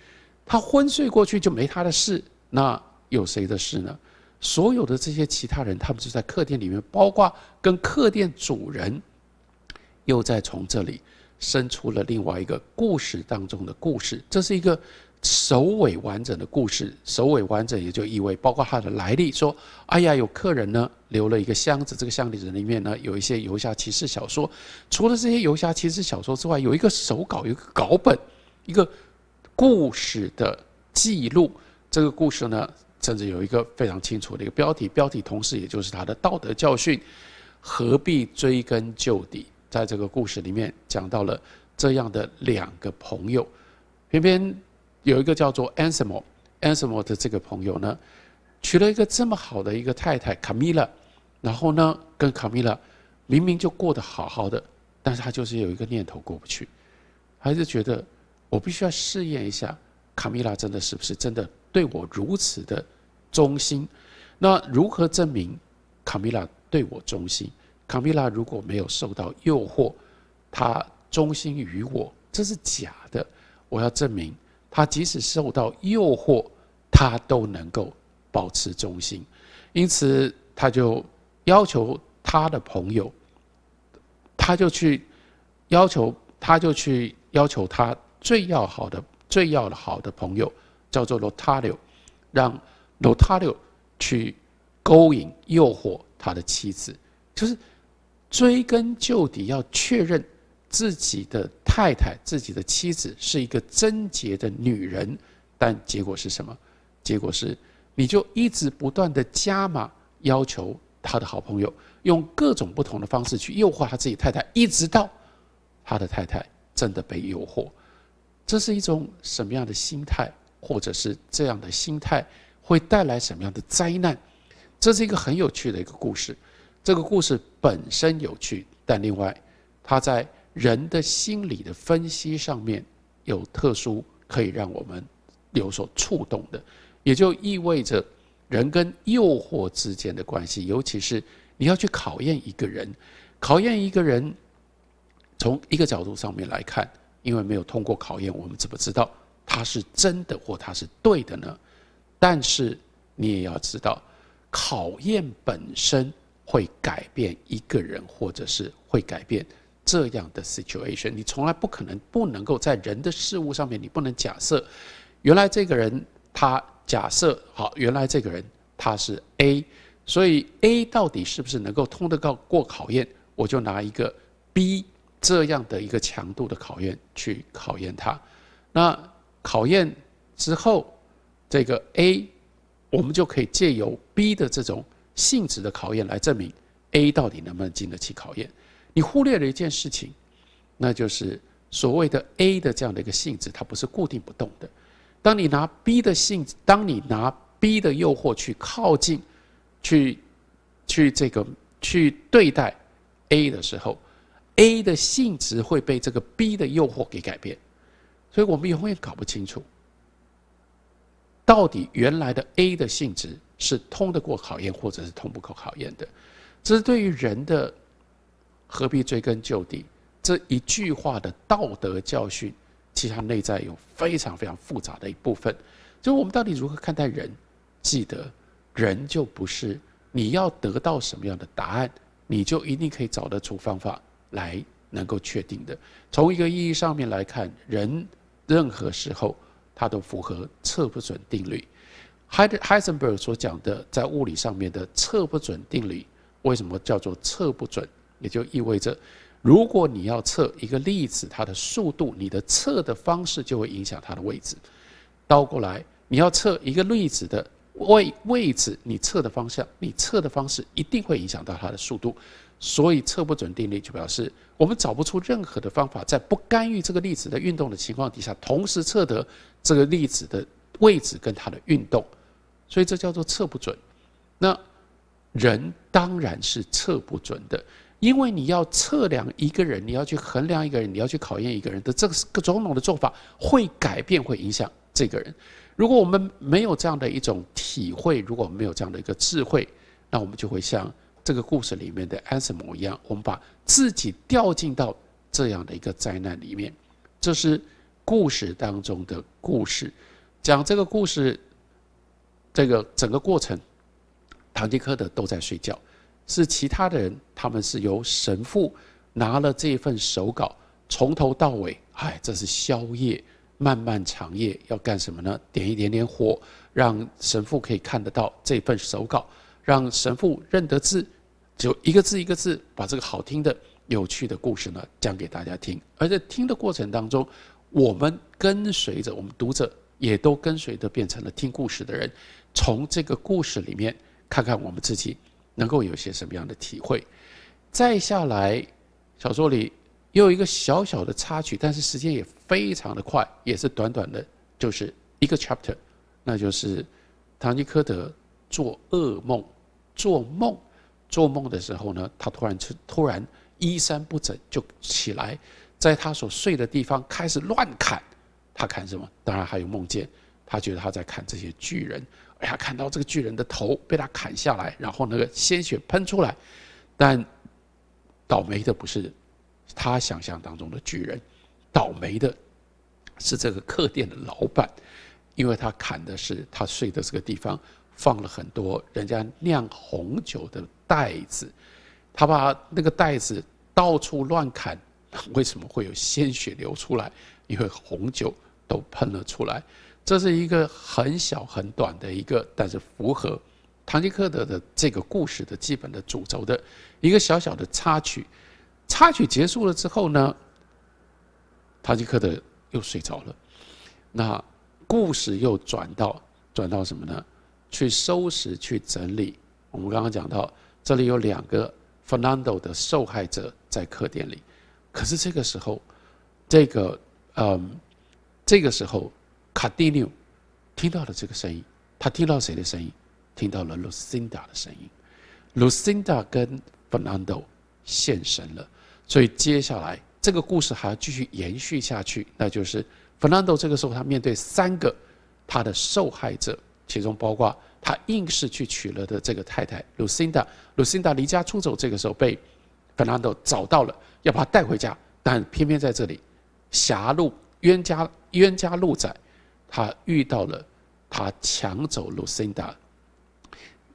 他昏睡过去就没他的事，那有谁的事呢？所有的这些其他人，他们就在客店里面，包括跟客店主人，又在从这里。生出了另外一个故事当中的故事，这是一个首尾完整的故事。首尾完整也就意味，包括它的来历。说，哎呀，有客人呢，留了一个箱子。这个箱子里里面呢，有一些游侠骑士小说。除了这些游侠骑士小说之外，有一个手稿，有一个稿本，一个故事的记录。这个故事呢，甚至有一个非常清楚的一个标题。标题同时也就是它的道德教训：何必追根究底？在这个故事里面讲到了这样的两个朋友，偏偏有一个叫做 Anselmo，Anselmo 的这个朋友呢，娶了一个这么好的一个太太 c a m i l a 然后呢跟 c a m i l a 明明就过得好好的，但是他就是有一个念头过不去，还是觉得我必须要试验一下 c a m i l a 真的是不是真的对我如此的忠心，那如何证明 c a m i l a 对我忠心？卡米拉如果没有受到诱惑，他忠心于我，这是假的。我要证明，他即使受到诱惑，他都能够保持忠心。因此，他就要求他的朋友，他就去要求，他就去要求他最要好的、最要好的朋友，叫做罗塔流，让罗塔流去勾引、诱惑他的妻子，就是。追根究底，要确认自己的太太、自己的妻子是一个贞洁的女人，但结果是什么？结果是，你就一直不断的加码，要求他的好朋友用各种不同的方式去诱惑他自己太太，一直到他的太太真的被诱惑。这是一种什么样的心态，或者是这样的心态会带来什么样的灾难？这是一个很有趣的一个故事。这个故事本身有趣，但另外，它在人的心理的分析上面有特殊可以让我们有所触动的，也就意味着人跟诱惑之间的关系，尤其是你要去考验一个人，考验一个人，从一个角度上面来看，因为没有通过考验，我们怎么知道他是真的或他是对的呢？但是你也要知道，考验本身。会改变一个人，或者是会改变这样的 situation。你从来不可能不能够在人的事物上面，你不能假设，原来这个人他假设好，原来这个人他是 A，所以 A 到底是不是能够通得过过考验，我就拿一个 B 这样的一个强度的考验去考验他。那考验之后，这个 A 我们就可以借由 B 的这种。性质的考验来证明 A 到底能不能经得起考验？你忽略了一件事情，那就是所谓的 A 的这样的一个性质，它不是固定不动的。当你拿 B 的性，当你拿 B 的诱惑去靠近、去、去这个、去对待 A 的时候，A 的性质会被这个 B 的诱惑给改变。所以我们永远搞不清楚，到底原来的 A 的性质。是通得过考验，或者是通不过考验的。这是对于人的，何必追根究底？这一句话的道德教训，其实它内在有非常非常复杂的一部分。就我们到底如何看待人？记得，人就不是你要得到什么样的答案，你就一定可以找得出方法来能够确定的。从一个意义上面来看，人任何时候他都符合测不准定律。Heisenberg 所讲的在物理上面的测不准定理，为什么叫做测不准？也就意味着，如果你要测一个粒子它的速度，你的测的方式就会影响它的位置；倒过来，你要测一个粒子的位位置，你测的方向，你测的方式一定会影响到它的速度。所以测不准定理就表示，我们找不出任何的方法，在不干预这个粒子的运动的情况底下，同时测得这个粒子的位置跟它的运动。所以这叫做测不准。那人当然是测不准的，因为你要测量一个人，你要去衡量一个人，你要去考验一个人的这个种种的做法，会改变，会影响这个人。如果我们没有这样的一种体会，如果没有这样的一个智慧，那我们就会像这个故事里面的安森姆一样，我们把自己掉进到这样的一个灾难里面。这是故事当中的故事，讲这个故事。这个整个过程，唐吉诃德都在睡觉，是其他的人，他们是由神父拿了这份手稿，从头到尾，哎，这是宵夜，漫漫长夜，要干什么呢？点一点点火，让神父可以看得到这份手稿，让神父认得字，就一个字一个字，把这个好听的、有趣的故事呢讲给大家听，而在听的过程当中，我们跟随着，我们读者也都跟随着变成了听故事的人。从这个故事里面看看我们自己能够有些什么样的体会。再下来，小说里又有一个小小的插曲，但是时间也非常的快，也是短短的，就是一个 chapter，那就是堂吉诃德做噩梦、做梦、做梦的时候呢，他突然突然衣衫不整就起来，在他所睡的地方开始乱砍。他砍什么？当然还有梦见，他觉得他在砍这些巨人。他看到这个巨人的头被他砍下来，然后那个鲜血喷出来，但倒霉的不是他想象当中的巨人，倒霉的是这个客店的老板，因为他砍的是他睡的这个地方放了很多人家酿红酒的袋子，他把那个袋子到处乱砍，为什么会有鲜血流出来？因为红酒都喷了出来。这是一个很小很短的一个，但是符合《堂吉诃德》的这个故事的基本的主轴的一个小小的插曲。插曲结束了之后呢，堂吉诃德又睡着了。那故事又转到转到什么呢？去收拾去整理。我们刚刚讲到，这里有两个 Fernando 的受害者在客店里，可是这个时候，这个嗯，这个时候。卡蒂纽听到了这个声音，他听到谁的声音？听到了露西达的声音。露西达跟 Fernando 现身了，所以接下来这个故事还要继续延续下去。那就是 Fernando 这个时候，他面对三个他的受害者，其中包括他硬是去娶了的这个太太露西达。露西达离家出走，这个时候被 Fernando 找到了，要把他带回家，但偏偏在这里狭路冤家，冤家路窄。他遇到了，他抢走卢辛达，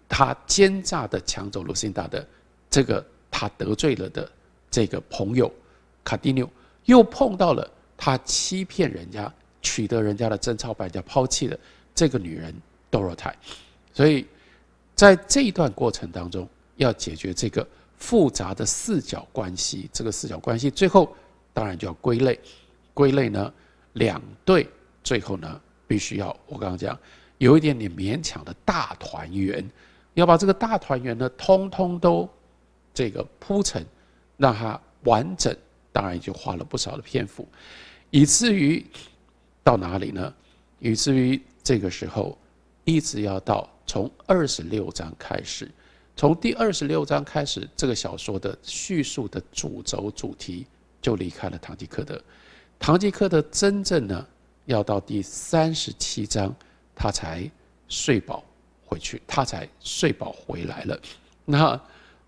他奸诈的抢走卢辛达的，这个他得罪了的这个朋友卡蒂纽，又碰到了他欺骗人家、取得人家的贞操、把人家抛弃的这个女人窦若泰，所以在这一段过程当中，要解决这个复杂的四角关系，这个四角关系最后当然就要归类，归类呢两对，最后呢。必须要我刚刚讲，有一点点勉强的大团圆，要把这个大团圆呢，通通都这个铺成，让它完整，当然也就花了不少的篇幅，以至于到哪里呢？以至于这个时候，一直要到从二十六章开始，从第二十六章开始，这个小说的叙述的主轴主题就离开了唐吉诃德，唐吉诃德真正呢。要到第三十七章，他才睡饱回去，他才睡饱回来了。那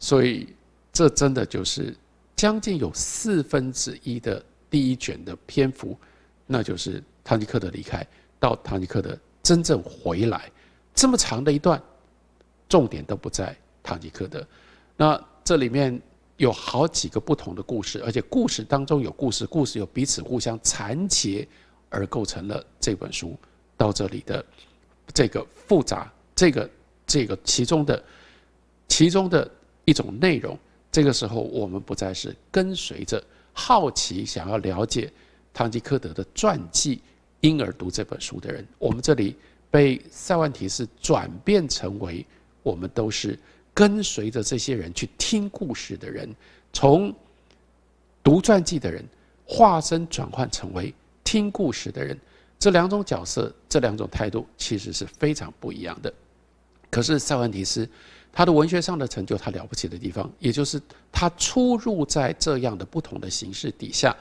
所以这真的就是将近有四分之一的第一卷的篇幅，那就是唐吉诃德离开到唐吉诃德真正回来这么长的一段，重点都不在唐吉诃德。那这里面有好几个不同的故事，而且故事当中有故事，故事有彼此互相缠结。而构成了这本书到这里的这个复杂，这个这个其中的其中的一种内容。这个时候，我们不再是跟随着好奇想要了解堂吉诃德的传记，因而读这本书的人。我们这里被塞万提斯转变成为我们都是跟随着这些人去听故事的人，从读传记的人化身转换成为。听故事的人，这两种角色，这两种态度其实是非常不一样的。可是塞万提斯，他的文学上的成就，他了不起的地方，也就是他出入在这样的不同的形式底下，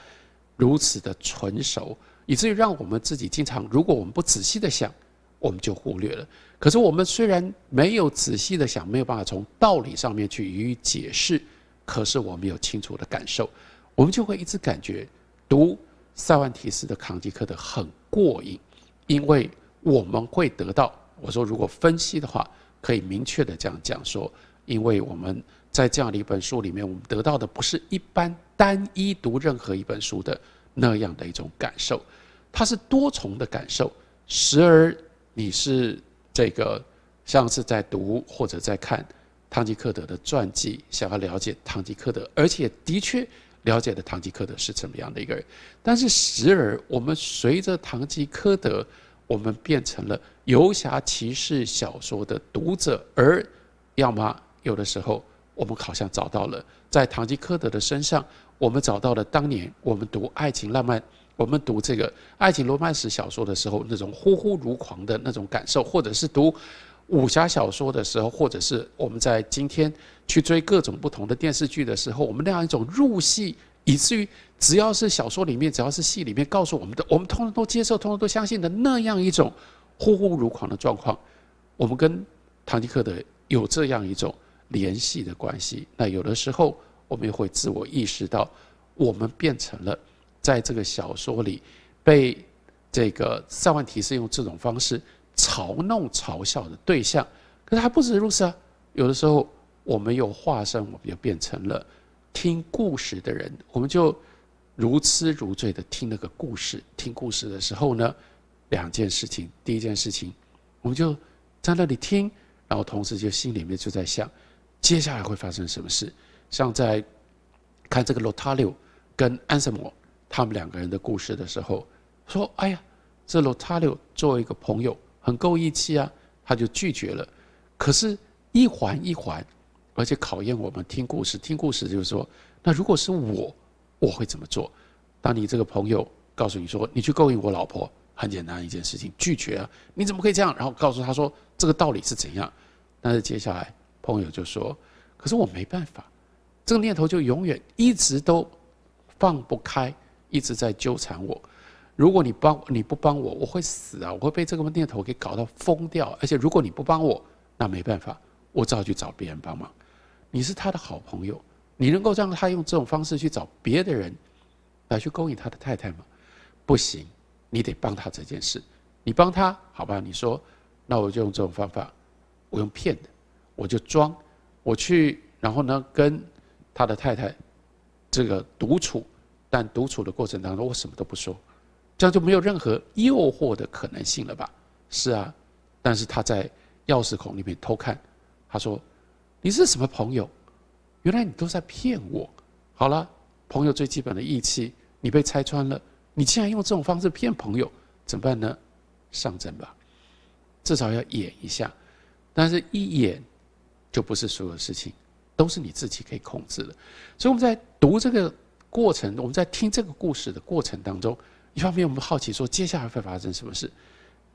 如此的纯熟，以至于让我们自己经常，如果我们不仔细的想，我们就忽略了。可是我们虽然没有仔细的想，没有办法从道理上面去予以解释，可是我们有清楚的感受，我们就会一直感觉读。塞万提斯的《堂吉诃德》很过瘾，因为我们会得到我说，如果分析的话，可以明确的这样讲说，因为我们在这样的一本书里面，我们得到的不是一般单一读任何一本书的那样的一种感受，它是多重的感受。时而你是这个像是在读或者在看《汤吉诃德》的传记，想要了解《汤吉诃德》，而且的确。了解的唐吉诃德是怎么样的一个人，但是时而我们随着唐吉诃德，我们变成了游侠骑士小说的读者，而要么有的时候我们好像找到了在唐吉诃德的身上，我们找到了当年我们读爱情浪漫，我们读这个爱情罗曼史小说的时候那种呼呼如狂的那种感受，或者是读。武侠小说的时候，或者是我们在今天去追各种不同的电视剧的时候，我们那样一种入戏，以至于只要是小说里面，只要是戏里面告诉我们的，我们通通都接受，通通都相信的那样一种呼呼如狂的状况，我们跟唐吉诃德有这样一种联系的关系。那有的时候我们也会自我意识到，我们变成了在这个小说里被这个塞万提斯用这种方式。嘲弄、嘲笑的对象，可是还不止如此啊！有的时候，我们又化身，我们就变成了听故事的人，我们就如痴如醉的听那个故事。听故事的时候呢，两件事情：第一件事情，我们就在那里听，然后同时就心里面就在想，接下来会发生什么事。像在看这个罗塔六跟安森姆他们两个人的故事的时候，说：“哎呀，这罗塔六作为一个朋友。”很够义气啊，他就拒绝了。可是，一环一环，而且考验我们听故事。听故事就是说，那如果是我，我会怎么做？当你这个朋友告诉你说你去勾引我老婆，很简单一件事情，拒绝啊！你怎么可以这样？然后告诉他说这个道理是怎样？但是接下来朋友就说，可是我没办法，这个念头就永远一直都放不开，一直在纠缠我。如果你帮你不帮我，我会死啊！我会被这个念头给搞到疯掉。而且如果你不帮我，那没办法，我只好去找别人帮忙。你是他的好朋友，你能够让他用这种方式去找别的人来去勾引他的太太吗？不行，你得帮他这件事。你帮他好吧？你说，那我就用这种方法，我用骗的，我就装，我去，然后呢，跟他的太太这个独处，但独处的过程当中，我什么都不说。这样就没有任何诱惑的可能性了吧？是啊，但是他在钥匙孔里面偷看，他说：“你是什么朋友？原来你都在骗我。好了，朋友最基本的义气，你被拆穿了，你竟然用这种方式骗朋友，怎么办呢？上阵吧，至少要演一下。但是，一演就不是所有事情都是你自己可以控制的。所以，我们在读这个过程，我们在听这个故事的过程当中。一方面我们好奇说接下来会发生什么事，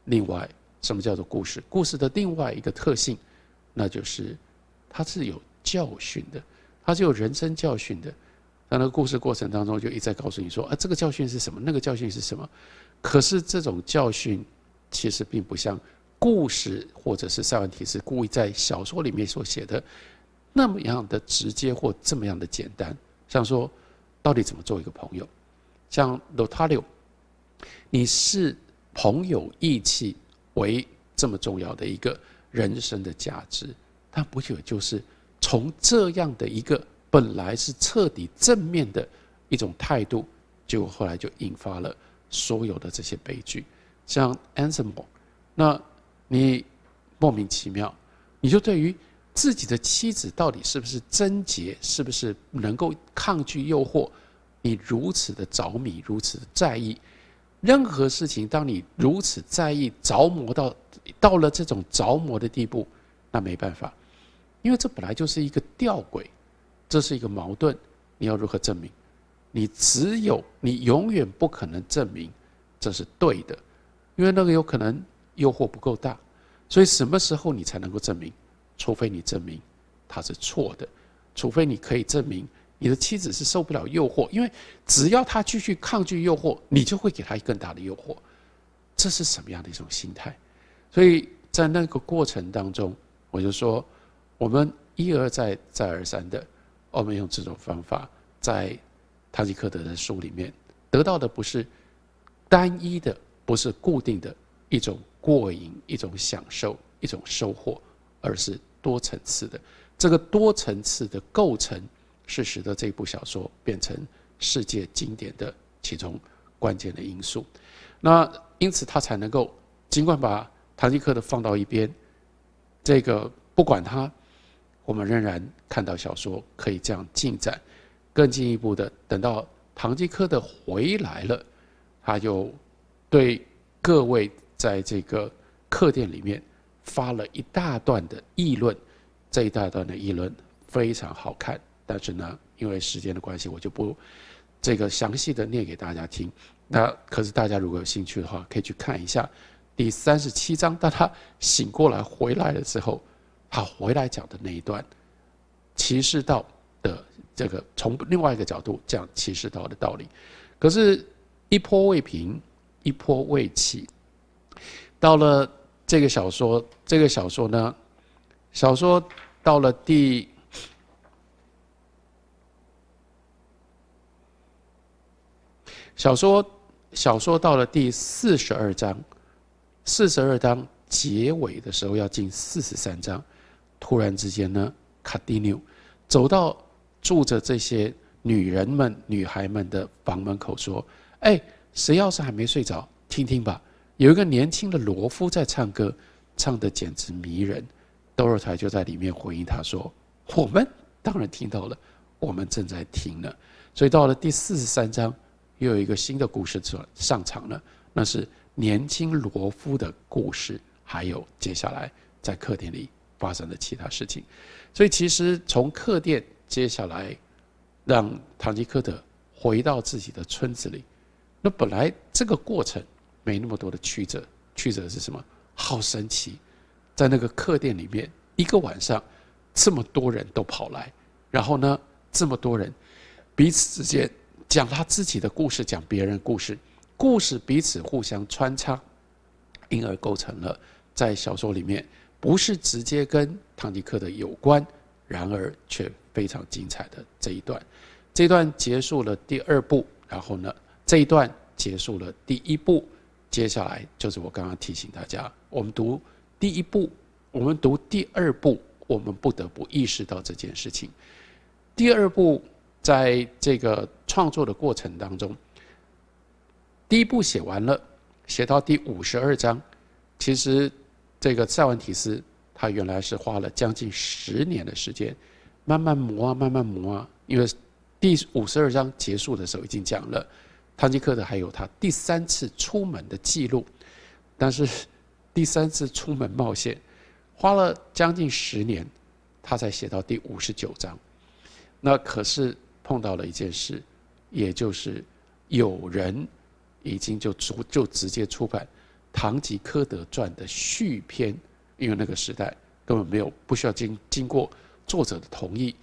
另外，什么叫做故事？故事的另外一个特性，那就是它是有教训的，它是有人生教训的。在那个故事过程当中，就一再告诉你说：，啊，这个教训是什么？那个教训是什么？可是这种教训其实并不像故事或者是塞万提斯故意在小说里面所写的那么样的直接或这么样的简单。像说，到底怎么做一个朋友？像罗塔流。你是朋友义气为这么重要的一个人生的价值，但不久就是从这样的一个本来是彻底正面的一种态度，结果后来就引发了所有的这些悲剧，像 Ensemble，那你莫名其妙，你就对于自己的妻子到底是不是贞洁，是不是能够抗拒诱惑，你如此的着迷，如此的在意。任何事情，当你如此在意、着魔到到了这种着魔的地步，那没办法，因为这本来就是一个吊诡，这是一个矛盾。你要如何证明？你只有你永远不可能证明这是对的，因为那个有可能诱惑不够大。所以什么时候你才能够证明？除非你证明它是错的，除非你可以证明。你的妻子是受不了诱惑，因为只要他继续抗拒诱惑，你就会给他更大的诱惑。这是什么样的一种心态？所以在那个过程当中，我就说，我们一而再、再而三的，我们用这种方法，在塔吉克德的书里面得到的不是单一的、不是固定的一种过瘾、一种享受、一种收获，而是多层次的。这个多层次的构成。是使得这部小说变成世界经典的其中关键的因素。那因此，他才能够尽管把唐吉诃德放到一边，这个不管他，我们仍然看到小说可以这样进展。更进一步的，等到唐吉诃德回来了，他就对各位在这个客店里面发了一大段的议论。这一大段的议论非常好看。但是呢，因为时间的关系，我就不这个详细的念给大家听。那可是大家如果有兴趣的话，可以去看一下第三十七章。当他醒过来、回来的时候，他回来讲的那一段《骑士道》的这个从另外一个角度讲《骑士道》的道理。可是，一波未平，一波未起。到了这个小说，这个小说呢，小说到了第。小说小说到了第四十二章，四十二章结尾的时候要进四十三章，突然之间呢，卡蒂纽走到住着这些女人们、女孩们的房门口说：“哎，谁要是还没睡着，听听吧。有一个年轻的罗夫在唱歌，唱的简直迷人。”多尔泰就在里面回应他说：“我们当然听到了，我们正在听呢。”所以到了第四十三章。又有一个新的故事上上场了，那是年轻罗夫的故事，还有接下来在客店里发生的其他事情。所以，其实从客店接下来让堂吉诃德回到自己的村子里，那本来这个过程没那么多的曲折，曲折是什么？好神奇，在那个客店里面一个晚上，这么多人都跑来，然后呢，这么多人彼此之间。讲他自己的故事，讲别人故事，故事彼此互相穿插，因而构成了在小说里面不是直接跟《汤迪克》的有关，然而却非常精彩的这一段。这一段结束了第二部，然后呢，这一段结束了第一部。接下来就是我刚刚提醒大家，我们读第一部，我们读第二部，我们不得不意识到这件事情。第二部。在这个创作的过程当中，第一部写完了，写到第五十二章，其实这个塞万提斯他原来是花了将近十年的时间，慢慢磨啊，慢慢磨啊。因为第五十二章结束的时候已经讲了汤吉诃德还有他第三次出门的记录，但是第三次出门冒险花了将近十年，他才写到第五十九章。那可是。碰到了一件事，也就是有人已经就出就直接出版《堂吉诃德传》的续篇，因为那个时代根本没有不需要经经过作者的同意。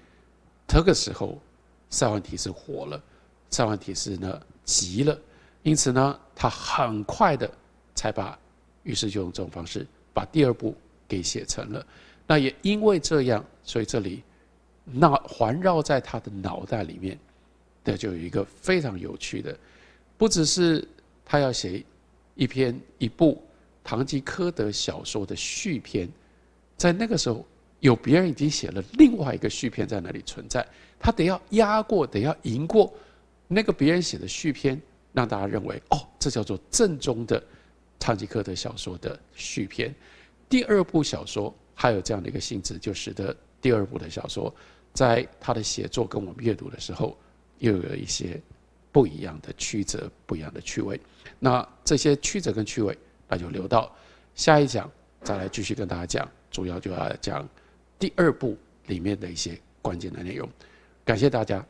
这个时候，塞万提斯火了，塞万提斯呢急了，因此呢，他很快的才把于是就用这种方式把第二部给写成了。那也因为这样，所以这里。那环绕在他的脑袋里面的，就有一个非常有趣的，不只是他要写一篇一部《堂吉诃德》小说的续篇，在那个时候，有别人已经写了另外一个续篇在那里存在，他得要压过，得要赢过那个别人写的续篇，让大家认为哦，这叫做正宗的《堂吉诃德》小说的续篇。第二部小说还有这样的一个性质，就使得第二部的小说。在他的写作跟我们阅读的时候，又有一些不一样的曲折、不一样的趣味。那这些曲折跟趣味，那就留到下一讲再来继续跟大家讲。主要就要讲第二部里面的一些关键的内容。感谢大家。